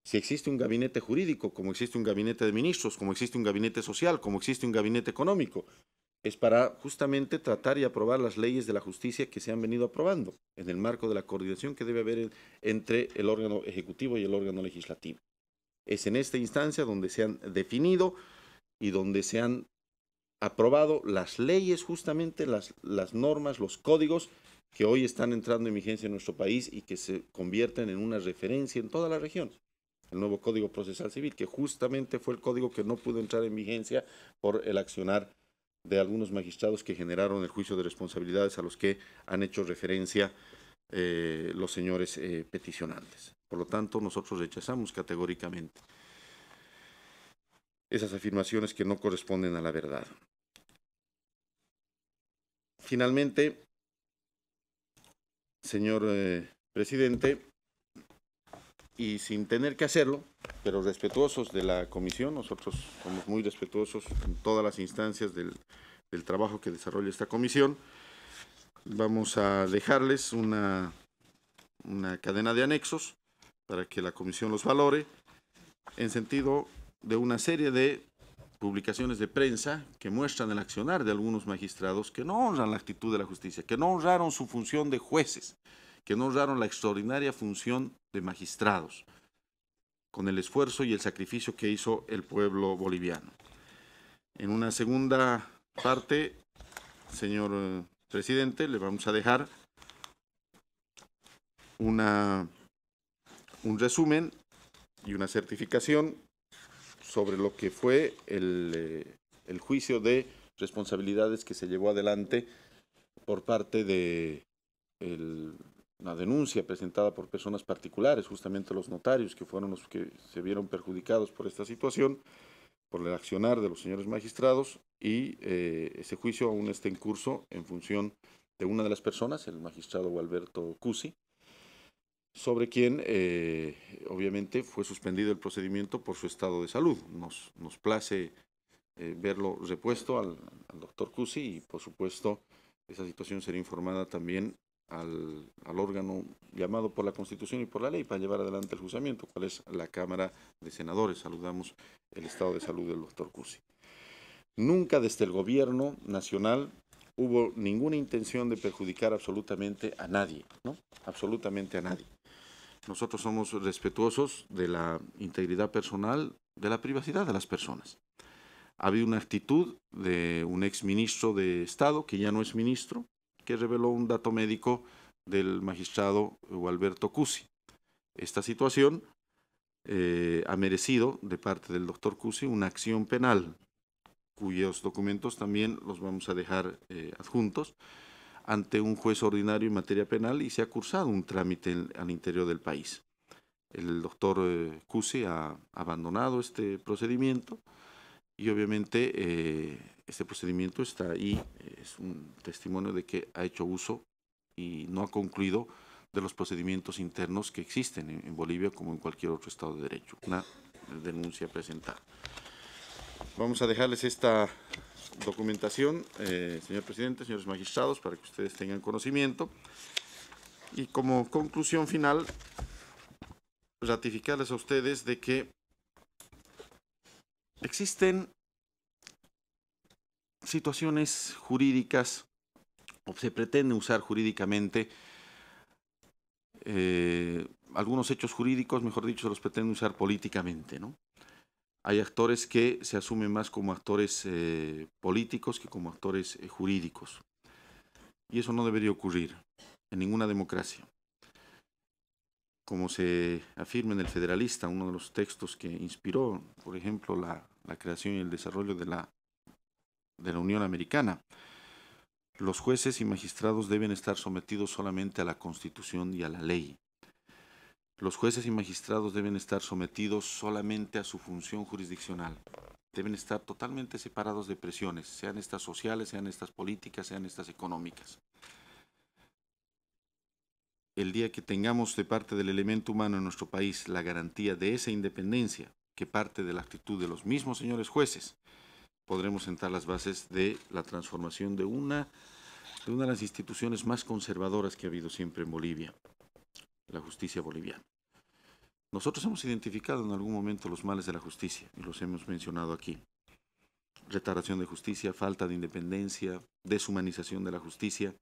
Si existe un gabinete jurídico, como existe un gabinete de ministros, como existe un gabinete social, como existe un gabinete económico, es para justamente tratar y aprobar las leyes de la justicia que se han venido aprobando en el marco de la coordinación que debe haber entre el órgano ejecutivo y el órgano legislativo. Es en esta instancia donde se han definido y donde se han aprobado las leyes, justamente las, normas, los códigos que hoy están entrando en vigencia en nuestro país y que se convierten en una referencia en toda la región. El nuevo Código Procesal Civil, que justamente fue el código que no pudo entrar en vigencia por el accionar de algunos magistrados que generaron el juicio de responsabilidades a los que han hecho referencia eh, los señores eh, peticionantes. Por lo tanto, nosotros rechazamos categóricamente esas afirmaciones que no corresponden a la verdad. Finalmente, señor eh, presidente, y sin tener que hacerlo, pero respetuosos de la comisión, nosotros somos muy respetuosos en todas las instancias del, del trabajo que desarrolla esta comisión, vamos a dejarles una, una cadena de anexos para que la comisión los valore en sentido de una serie de publicaciones de prensa que muestran el accionar de algunos magistrados que no honran la actitud de la justicia, que no honraron su función de jueces, que no honraron la extraordinaria función de magistrados, con el esfuerzo y el sacrificio que hizo el pueblo boliviano. En una segunda parte, señor eh, presidente, le vamos a dejar una, un resumen y una certificación sobre lo que fue eh, el, juicio de responsabilidades que se llevó adelante por parte de la denuncia presentada por personas particulares, justamente los notarios, que fueron los que se vieron perjudicados por esta situación, por el accionar de los señores magistrados, y eh, ese juicio aún está en curso en función de una de las personas, el magistrado Alberto Cusi, sobre quien eh, obviamente fue suspendido el procedimiento por su estado de salud. Nos, nos place eh, verlo repuesto al, doctor Cusi y por supuesto esa situación será informada también al, al, órgano llamado por la Constitución y por la ley para llevar adelante el juzgamiento, cuál es la Cámara de Senadores. Saludamos el estado de salud del doctor Cusi. Nunca desde el gobierno nacional hubo ninguna intención de perjudicar absolutamente a nadie, ¿no? Absolutamente a nadie. Nosotros somos respetuosos de la integridad personal, de la privacidad de las personas. Ha habido una actitud de un exministro de Estado, que ya no es ministro, que reveló un dato médico del magistrado Alberto Cusi. Esta situación eh, ha merecido de parte del doctor Cusi una acción penal, cuyos documentos también los vamos a dejar eh, adjuntos ante un juez ordinario en materia penal y se ha cursado un trámite al interior del país. El doctor eh, Cusi ha abandonado este procedimiento y obviamente eh, este procedimiento está ahí, es un testimonio de que ha hecho uso y no ha concluido de los procedimientos internos que existen en, en Bolivia como en cualquier otro Estado de Derecho. Una denuncia presentada. Vamos a dejarles esta documentación, eh, señor presidente, señores magistrados, para que ustedes tengan conocimiento. Y como conclusión final, ratificarles a ustedes de que existen situaciones jurídicas o se pretende usar jurídicamente eh, algunos hechos jurídicos, mejor dicho, se los pretende usar políticamente, ¿no? hay actores que se asumen más como actores eh, políticos que como actores eh, jurídicos. Y eso no debería ocurrir en ninguna democracia. Como se afirma en el Federalista, uno de los textos que inspiró, por ejemplo, la, creación y el desarrollo de la Unión Americana, los jueces y magistrados deben estar sometidos solamente a la Constitución y a la ley los jueces y magistrados deben estar sometidos solamente a su función jurisdiccional. Deben estar totalmente separados de presiones, sean estas sociales, sean estas políticas, sean estas económicas. El día que tengamos de parte del elemento humano en nuestro país la garantía de esa independencia, que parte de la actitud de los mismos señores jueces, podremos sentar las bases de la transformación de una de una de las instituciones más conservadoras que ha habido siempre en Bolivia la justicia boliviana. Nosotros hemos identificado en algún momento los males de la justicia y los hemos mencionado aquí. Retaración de justicia, falta de independencia, deshumanización de la justicia,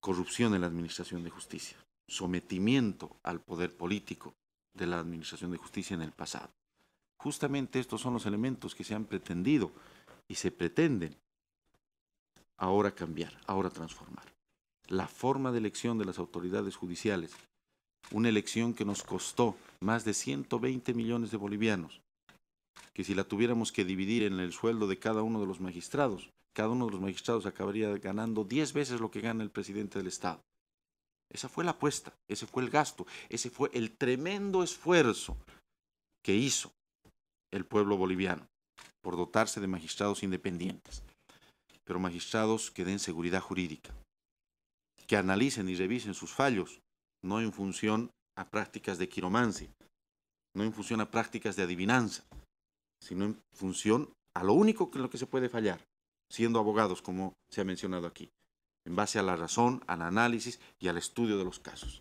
corrupción en la administración de justicia, sometimiento al poder político de la administración de justicia en el pasado. Justamente estos son los elementos que se han pretendido y se pretenden ahora cambiar, ahora transformar la forma de elección de las autoridades judiciales, una elección que nos costó más de 120 millones de bolivianos, que si la tuviéramos que dividir en el sueldo de cada uno de los magistrados, cada uno de los magistrados acabaría ganando 10 veces lo que gana el presidente del Estado. Esa fue la apuesta, ese fue el gasto, ese fue el tremendo esfuerzo que hizo el pueblo boliviano por dotarse de magistrados independientes, pero magistrados que den seguridad jurídica, que analicen y revisen sus fallos, no en función a prácticas de quiromancia, no en función a prácticas de adivinanza, sino en función a lo único en lo que se puede fallar, siendo abogados, como se ha mencionado aquí, en base a la razón, al análisis y al estudio de los casos.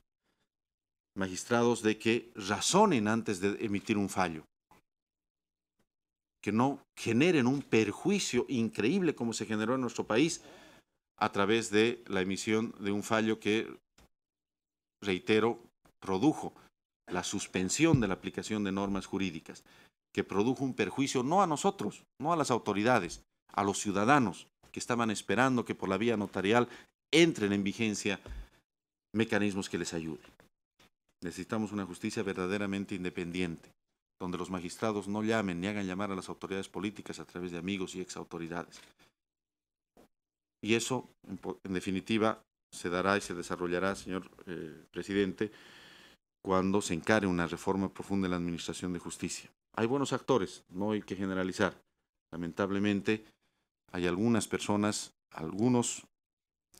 Magistrados de que razonen antes de emitir un fallo, que no generen un perjuicio increíble como se generó en nuestro país a través de la emisión de un fallo que, reitero, produjo la suspensión de la aplicación de normas jurídicas, que produjo un perjuicio no a nosotros, no a las autoridades, a los ciudadanos que estaban esperando que por la vía notarial entren en vigencia mecanismos que les ayuden. Necesitamos una justicia verdaderamente independiente, donde los magistrados no llamen ni hagan llamar a las autoridades políticas a través de amigos y exautoridades, y eso, en definitiva, se dará y se desarrollará, señor eh, presidente, cuando se encare una reforma profunda en la Administración de Justicia. Hay buenos actores, no hay que generalizar. Lamentablemente, hay algunas personas, algunos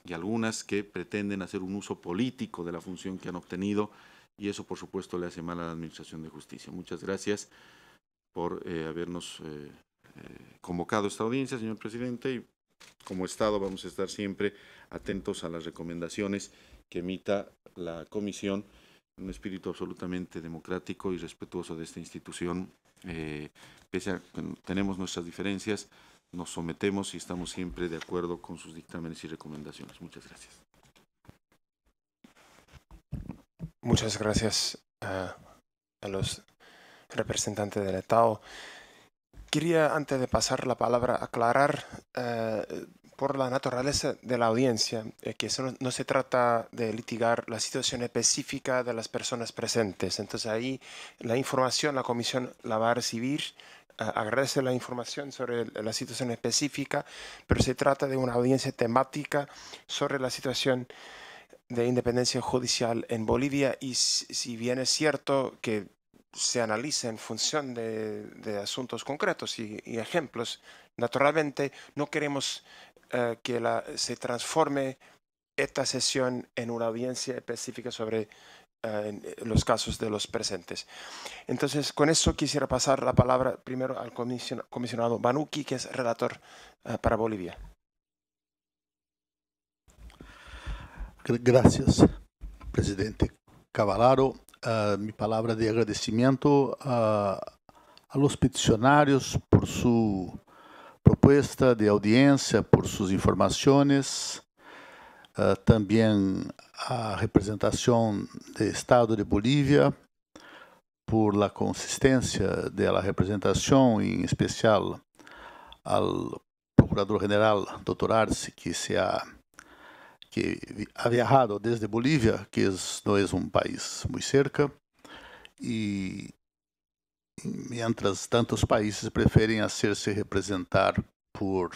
y algunas que pretenden hacer un uso político de la función que han obtenido y eso, por supuesto, le hace mal a la Administración de Justicia. Muchas gracias por eh, habernos eh, convocado a esta audiencia, señor presidente, y como Estado vamos a estar siempre atentos a las recomendaciones que emita la Comisión, en un espíritu absolutamente democrático y respetuoso de esta institución. Eh, pese a que tenemos nuestras diferencias, nos sometemos y estamos siempre de acuerdo con sus dictámenes y recomendaciones. Muchas gracias. Muchas gracias a los representantes del Estado. Quería, antes de pasar la palabra, aclarar eh, por la naturaleza de la audiencia, eh, que eso no, se trata de litigar la situación específica de las personas presentes. Entonces ahí la información la comisión la va a recibir, eh, agradece la información sobre la situación específica, pero se trata de una audiencia temática sobre la situación de independencia judicial en Bolivia y si bien es cierto que se analiza en función de, asuntos concretos y, ejemplos. Naturalmente, no queremos eh, que se transforme esta sesión en una audiencia específica sobre eh, eh, los casos de los presentes. Entonces, con eso quisiera pasar la palabra primero al comisionado Banuki, que es relator para Bolivia. Gracias, presidente Cavalaro uh, ah, minha palavra de agradecimento a, los peticionários por sua proposta de audiência, por suas informações, uh, ah, também a representação do Estado de Bolívia, por la consistência da representação, em especial ao Procurador-General Dr. Arce, que se ha que ha viajado desde Bolívia, que não é um país muito cerca, e, mientras tantos países preferem hacerse representar por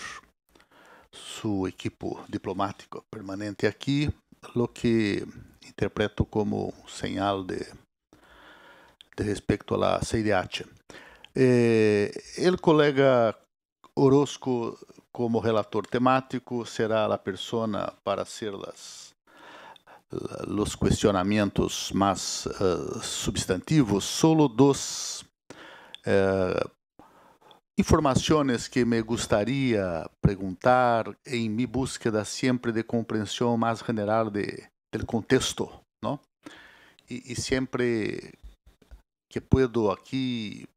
seu equipo diplomático permanente aqui, o que interpreto como señal de, de respeito à la CIDH. Eh, el colega Orozco como relator temático será a persona para ser las, los questionamentos mais uh, eh, substantivos solo dos uh, eh, informações que me gostaria perguntar em minha búsqueda sempre de compreensão mais general de, del contexto, E, e sempre que puedo aqui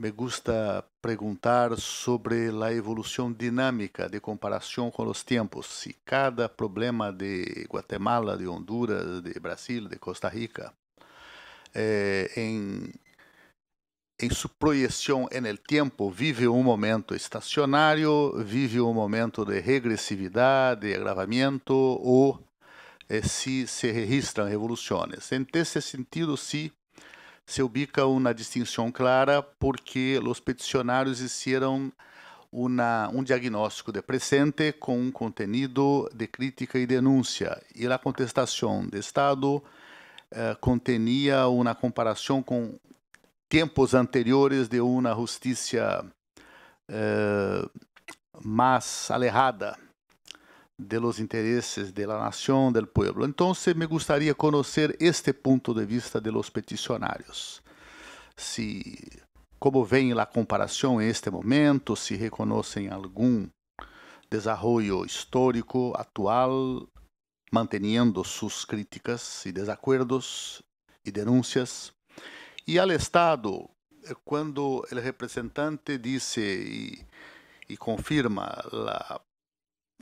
me gusta perguntar sobre a evolução dinâmica de comparação com os tempos. Se cada problema de Guatemala, de Honduras, de Brasil, de Costa Rica, eh, em, em sua projeção no tempo, vive um momento estacionário, vive um momento de regressividade, de agravamento, ou eh, se se registram revoluções. Em esse sentido, se se ubica uma distinção clara porque os peticionários fizeram um diagnóstico de presente com um conteúdo de crítica e denúncia. E a contestação de Estado eh, contenia uma comparação com tempos anteriores de uma justiça eh, mais alejada de los intereses de la nación, del pueblo. Entonces me gustaría conocer este punto de vista de los peticionarios. Si, como ven la comparación en este momento, si reconocen algún desarrollo histórico actual, manteniendo sus críticas y desacuerdos y denuncias. Y al Estado, eh, cuando el representante dice y, y confirma la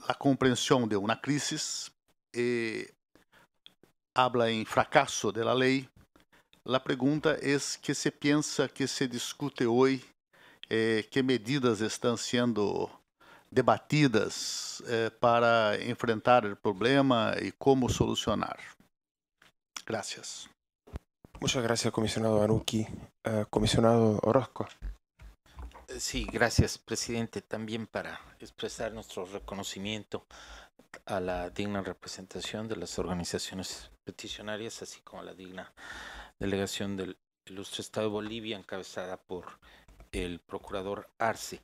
a comprensión de una crisis, eh, habla en fracaso de la ley. La pregunta es é qué se piensa, qué se discute hoy, eh, é, qué medidas están siendo debatidas eh, para enfrentar el problema y cómo solucionar. Gracias. Muchas gracias, comisionado Anuki. Uh, comisionado Orozco. Sí, gracias, presidente. También para expresar nuestro reconocimiento a la digna representación de las organizaciones peticionarias, así como a la digna delegación del ilustre Estado de Bolivia, encabezada por el procurador Arce.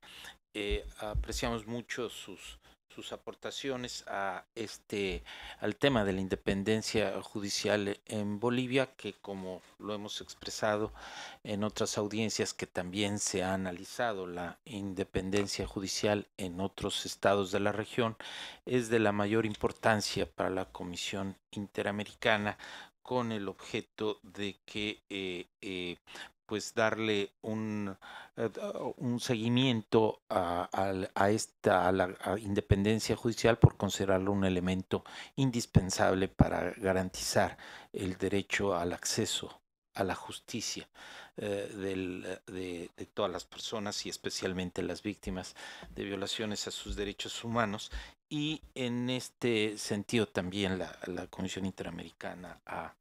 Eh, apreciamos mucho sus sus aportaciones a este al tema de la independencia judicial en Bolivia que como lo hemos expresado en otras audiencias que también se ha analizado la independencia judicial en otros estados de la región es de la mayor importancia para la Comisión Interamericana con el objeto de que eh, eh, pues darle un, eh, seguimiento a, esta la independencia judicial por considerarlo un elemento indispensable para garantizar el derecho al acceso a la justicia eh, eh, de, todas las personas y especialmente las víctimas de violaciones a sus derechos humanos y en este sentido también la Comisión Interamericana ha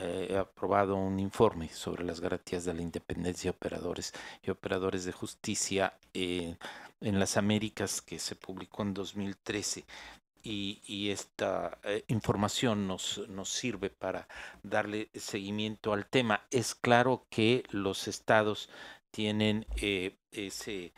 eh, he aprobado un informe sobre las garantías de la independencia de operadores y operadores de justicia eh, en las Américas que se publicó en 2013. Y, esta eh, información nos, nos sirve para darle seguimiento al tema. Es claro que los estados tienen ese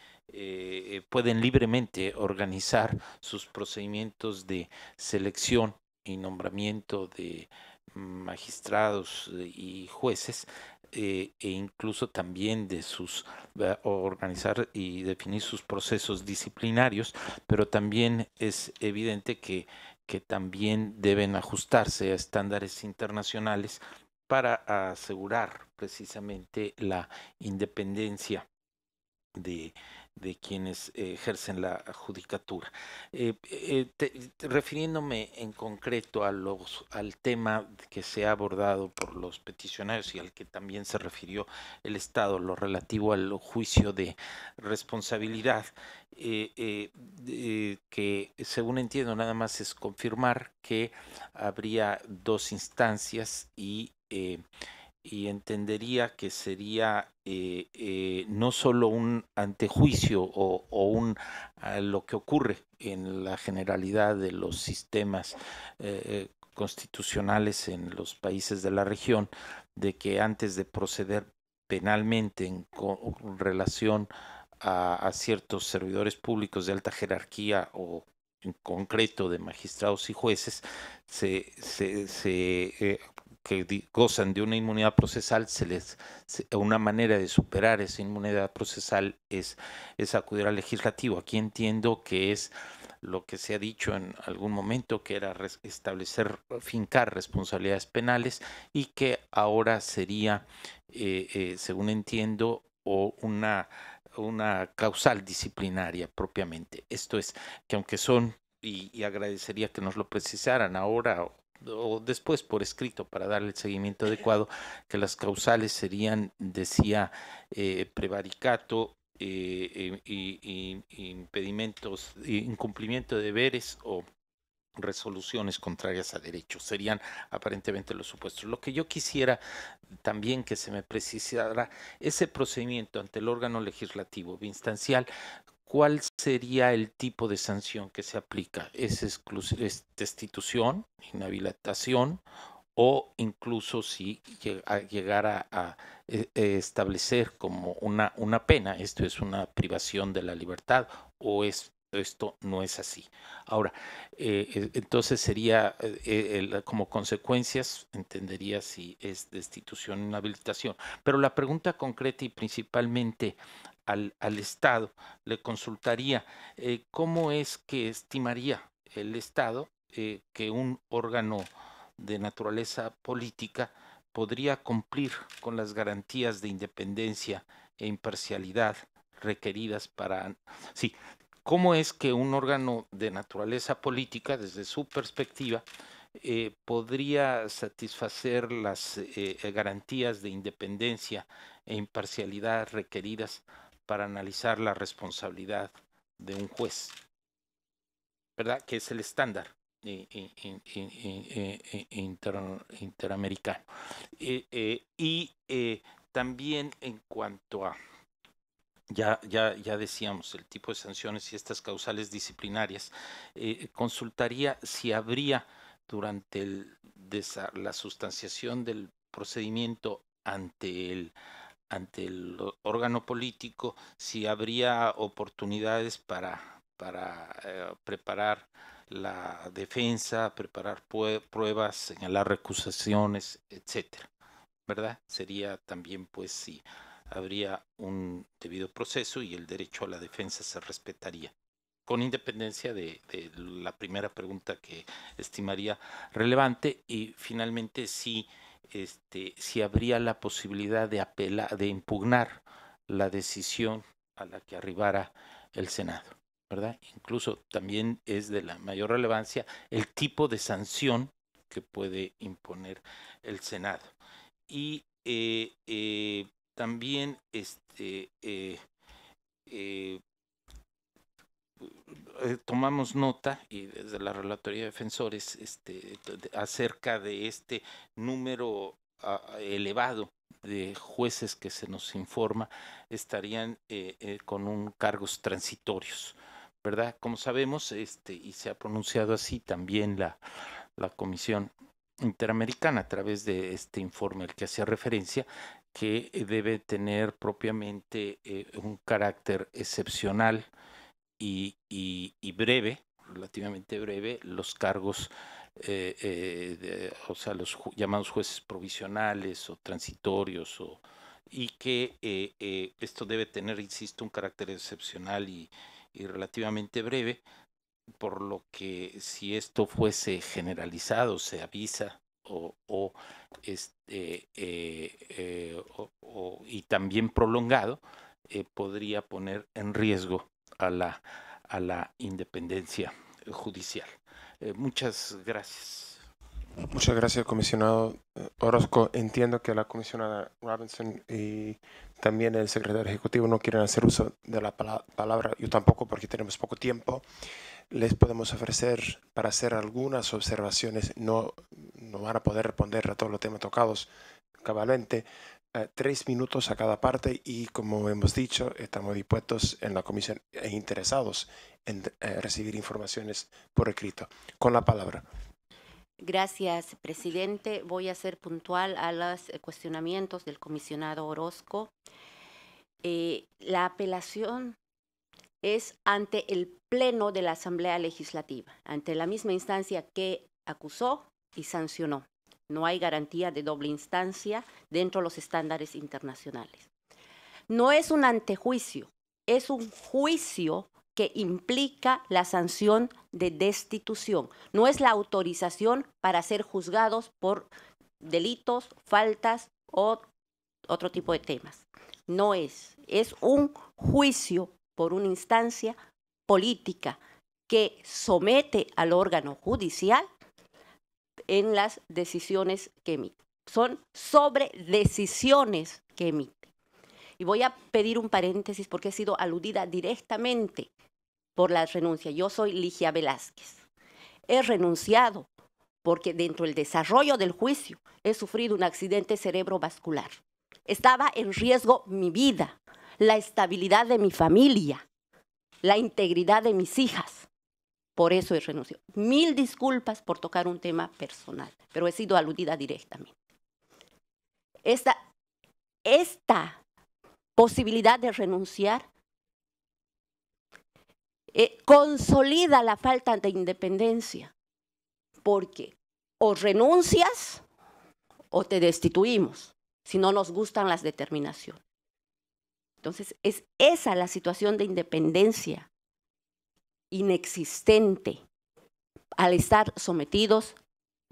pueden libremente organizar sus procedimientos de selección y nombramiento de magistrados eh, y jueces eh, e incluso también de sus organizar y definir sus procesos disciplinarios, pero también es evidente que, que también deben ajustarse a estándares internacionales para asegurar precisamente la independencia de, de quienes ejercen la judicatura. Eh, eh, refiriéndome en concreto a los, al tema que se ha abordado por los peticionarios y al que también se refirió el Estado, lo relativo al juicio de responsabilidad, eh, que según entiendo nada más es confirmar que habría dos instancias y y entendería que sería eh, eh, no solo un antejuicio o, un lo que ocurre en la generalidad de los sistemas eh, constitucionales en los países de la región, de que antes de proceder penalmente en relación a, ciertos servidores públicos de alta jerarquía o en concreto de magistrados y jueces, se, se, que gozan de una inmunidad procesal, se les, una manera de superar esa inmunidad procesal es, es acudir al legislativo. Aquí entiendo que es lo que se ha dicho en algún momento, que era establecer, fincar responsabilidades penales y que ahora sería, eh, eh, según entiendo, o una, una causal disciplinaria propiamente. Esto es que aunque son, y agradecería que nos lo precisaran ahora o después por escrito para darle el seguimiento adecuado, que las causales serían, decía, eh, prevaricato, eh, eh impedimentos, incumplimiento de deberes o resoluciones contrarias a derechos. Serían aparentemente los supuestos. Lo que yo quisiera también que se me precisara ese procedimiento ante el órgano legislativo instancial ¿cuál sería el tipo de sanción que se aplica? ¿Es, destitución, inhabilitación o incluso si llegara a, e, e, establecer como una, una pena, esto es una privación de la libertad o es esto no es así. Ahora, eh, e, entonces sería eh, como consecuencias, entendería si es destitución inhabilitación. Pero la pregunta concreta y principalmente al, Estado. Le consultaría eh, cómo es que estimaría el Estado eh, que un órgano de naturaleza política podría cumplir con las garantías de independencia e imparcialidad requeridas para... Sí, ¿cómo es que un órgano de naturaleza política, desde su perspectiva, eh, podría satisfacer las garantías de independencia e imparcialidad requeridas para analizar la responsabilidad de un juez, ¿verdad? Que es el estándar interamericano. y también en cuanto a, ya, ya, ya decíamos, el tipo de sanciones y estas causales disciplinarias, eh, consultaría si habría durante la sustanciación del procedimiento ante el ante el órgano político si habría oportunidades para, para eh, preparar la defensa, preparar pruebas señalar recusaciones, etcétera. ¿Verdad? Sería también pues si habría un debido proceso y el derecho a la defensa se respetaría. Con independencia de, la primera pregunta que estimaría relevante y finalmente si... Este, si habría la posibilidad de apelar, de impugnar la decisión a la que arribara el Senado, ¿verdad? Incluso también es de la mayor relevancia el tipo de sanción que puede imponer el Senado. Y eh, eh, también este, eh, eh, tomamos nota y desde la Relatoría de Defensores este, acerca de este número ah, elevado de jueces que se nos informa estarían eh, eh, con un cargos transitorios, ¿verdad? Como sabemos, este, y se ha pronunciado así también la, la Comisión Interamericana a través de este informe al que hacía referencia, que debe tener propiamente un carácter excepcional y, breve, relativamente breve, los cargos, eh, eh, o sea, los llamados jueces provisionales o transitorios o y que eh, esto debe tener, insisto, un carácter excepcional y, relativamente breve, por lo que si esto fuese generalizado, se avisa o, este, y también prolongado, podría poner en riesgo a la, a la independencia judicial. Eh, muchas gracias. Muchas gracias, comisionado eh, Orozco. Entiendo que la comisionada Robinson y también el secretario ejecutivo no quieren hacer uso de la palabra, yo tampoco porque tenemos poco tiempo. Les podemos ofrecer para hacer algunas observaciones, no, no van a poder responder a todos los temas tocados cabalmente, eh, tres minutos a cada parte y como hemos dicho, estamos dispuestos en la comisión e interesados en eh, recibir informaciones por escrito. Con la palabra. Gracias, presidente. Voy a ser puntual a los eh, cuestionamientos del comisionado Orozco. la apelación es ante el Pleno de la Asamblea Legislativa, ante la misma instancia que acusó y sancionó. No hay garantía de doble instancia dentro de los estándares internacionales. No es un antejuicio, es un juicio que implica la sanción de destitución. No es la autorización para ser juzgados por delitos, faltas o otro tipo de temas. No es. Es un juicio por una instancia política que somete al órgano judicial en las decisiones que emite. Son sobre decisiones que emite. Y voy a pedir un paréntesis porque he sido aludida directamente por la renuncia. Yo soy Ligia Velázquez. He renunciado porque dentro del desarrollo del juicio he sufrido un accidente cerebrovascular. Estaba en riesgo mi vida, la estabilidad de mi familia, la integridad de mis hijas. Por eso he renunciado. Mil disculpas por tocar un tema personal, pero he sido aludida directamente. Esta, esta posibilidad de renunciar eh, consolida la falta de independencia, porque o renuncias o te destituimos, si no nos gustan las determinaciones. Entonces, es esa la situación de independencia inexistente al estar sometidos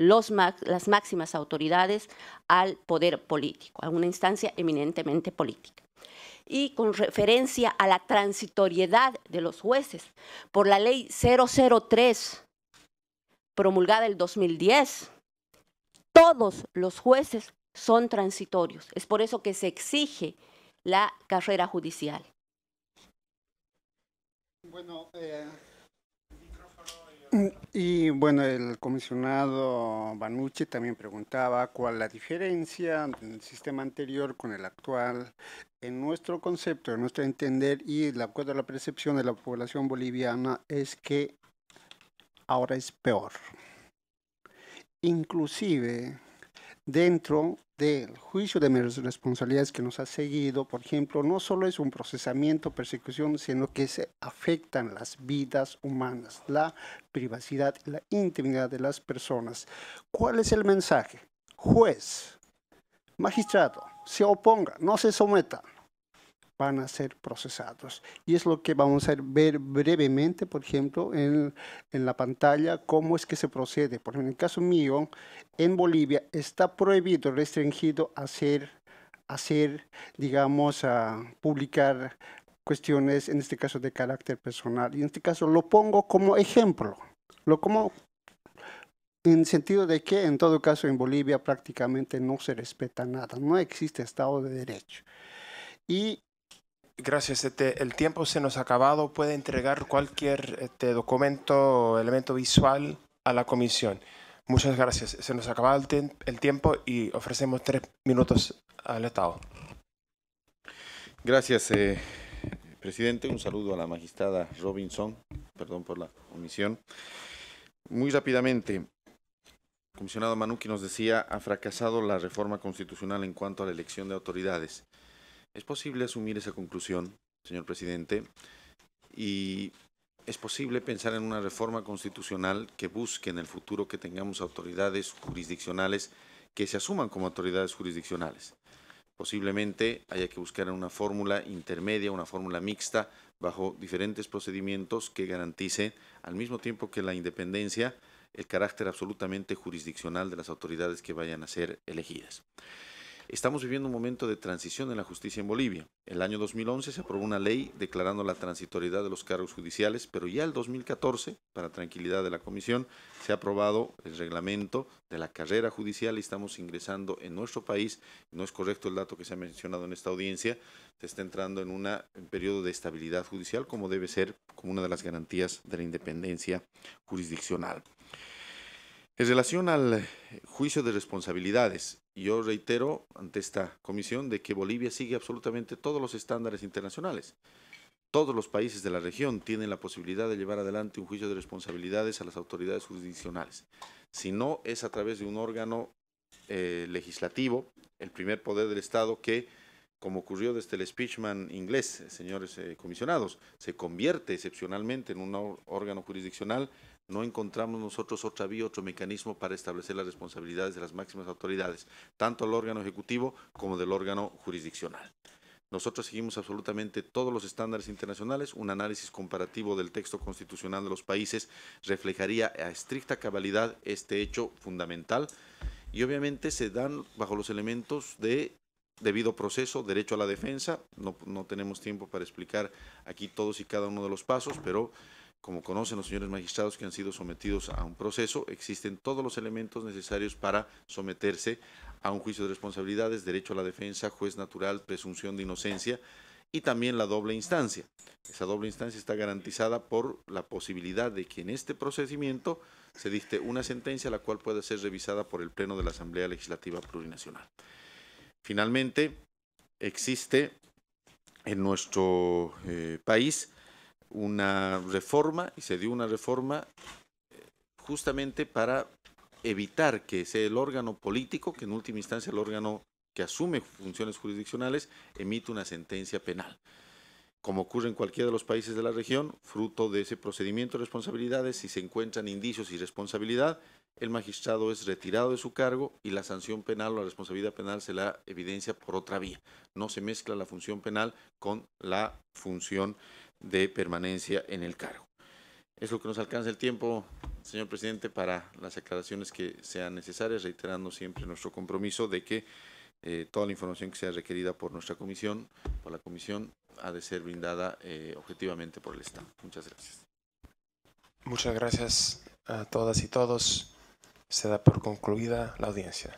los, las máximas autoridades al poder político, a una instancia eminentemente política. Y con referencia a la transitoriedad de los jueces por la ley 003 promulgada el 2010, todos los jueces son transitorios. Es por eso que se exige la carrera judicial. Bueno, eh, y bueno, el comisionado Banucci también preguntaba cuál la diferencia del sistema anterior con el actual en nuestro concepto, en nuestro entender y la acuerdo a la percepción de la población boliviana es que ahora es peor. Inclusive dentro del juicio de mis responsabilidades que nos ha seguido, por ejemplo, no solo es un procesamiento, persecución, sino que se afectan las vidas humanas, la privacidad la intimidad de las personas. ¿Cuál es el mensaje? Juez, magistrado, se oponga, no se someta van a ser procesados. Y es lo que vamos a ver brevemente, por ejemplo, en, en, la pantalla, cómo es que se procede. Por ejemplo, en el caso mío, en Bolivia está prohibido, restringido hacer, hacer digamos, a ah, publicar cuestiones, en este caso de carácter personal. Y en este caso lo pongo como ejemplo, lo como en sentido de que en todo caso en Bolivia prácticamente no se respeta nada, no existe Estado de Derecho. Y Gracias. E el tiempo se nos ha acabado. Puede entregar cualquier este, documento, elemento visual a la comisión. Muchas gracias. Se nos ha el, tiempo y ofrecemos tres minutos al Estado. Gracias, eh, presidente. Un saludo a la magistrada Robinson. Perdón por la omisión. Muy rápidamente, comisionado Manuki nos decía, ha fracasado la reforma constitucional en cuanto a la elección de autoridades. ¿Es posible asumir esa conclusión, señor presidente? Y es posible pensar en una reforma constitucional que busque en el futuro que tengamos autoridades jurisdiccionales que se asuman como autoridades jurisdiccionales. Posiblemente haya que buscar una fórmula intermedia, una fórmula mixta, bajo diferentes procedimientos que garantice, al mismo tiempo que la independencia, el carácter absolutamente jurisdiccional de las autoridades que vayan a ser elegidas. Estamos viviendo un momento de transición en la justicia en Bolivia. El año 2011 se aprobó una ley declarando la transitoriedad de los cargos judiciales, pero ya el 2014, para tranquilidad de la Comisión, se ha aprobado el reglamento de la carrera judicial y estamos ingresando en nuestro país, no es correcto el dato que se ha mencionado en esta audiencia, se está entrando en, un periodo de estabilidad judicial como debe ser, como una de las garantías de la independencia jurisdiccional. En relación al juicio de responsabilidades, yo reitero ante esta comisión de que Bolivia sigue absolutamente todos los estándares internacionales. Todos los países de la región tienen la posibilidad de llevar adelante un juicio de responsabilidades a las autoridades jurisdiccionales. Si no, es a través de un órgano eh, legislativo, el primer poder del Estado que como ocurrió desde el speechman inglés, eh, señores eh, comisionados, se convierte excepcionalmente en un órgano jurisdiccional, no encontramos nosotros otra vía, otro mecanismo para establecer las responsabilidades de las máximas autoridades, tanto del órgano ejecutivo como del órgano jurisdiccional. Nosotros seguimos absolutamente todos los estándares internacionales. Un análisis comparativo del texto constitucional de los países reflejaría a estricta cabalidad este hecho fundamental y obviamente se dan bajo los elementos de debido proceso, derecho a la defensa. No, tenemos tiempo para explicar aquí todos y cada uno de los pasos, pero como conocen los señores magistrados que han sido sometidos a un proceso, existen todos los elementos necesarios para someterse a un juicio de responsabilidades, derecho a la defensa, juez natural, presunción de inocencia y también la doble instancia. Esa doble instancia está garantizada por la posibilidad de que en este procedimiento se dicte una sentencia la cual pueda ser revisada por el Pleno de la Asamblea Legislativa Plurinacional. Finalmente, existe en nuestro eh, país una reforma, y se dio una reforma eh, justamente para evitar que sea el órgano político, que en última instancia el órgano que asume funciones jurisdiccionales, emite una sentencia penal. Como ocurre en cualquiera de los países de la región, fruto de ese procedimiento de responsabilidades, si se encuentran indicios y responsabilidad, el magistrado es retirado de su cargo y la sanción penal o la responsabilidad penal se la evidencia por otra vía. No se mezcla la función penal con la función de permanencia en el cargo. Es lo que nos alcanza el tiempo, señor presidente, para las aclaraciones que sean necesarias, reiterando siempre nuestro compromiso de que eh, toda la información que sea requerida por nuestra comisión, por la comisión, ha de ser brindada eh, objetivamente por el Estado. Muchas gracias. Muchas gracias a todas y todos se da por concluida la audiencia.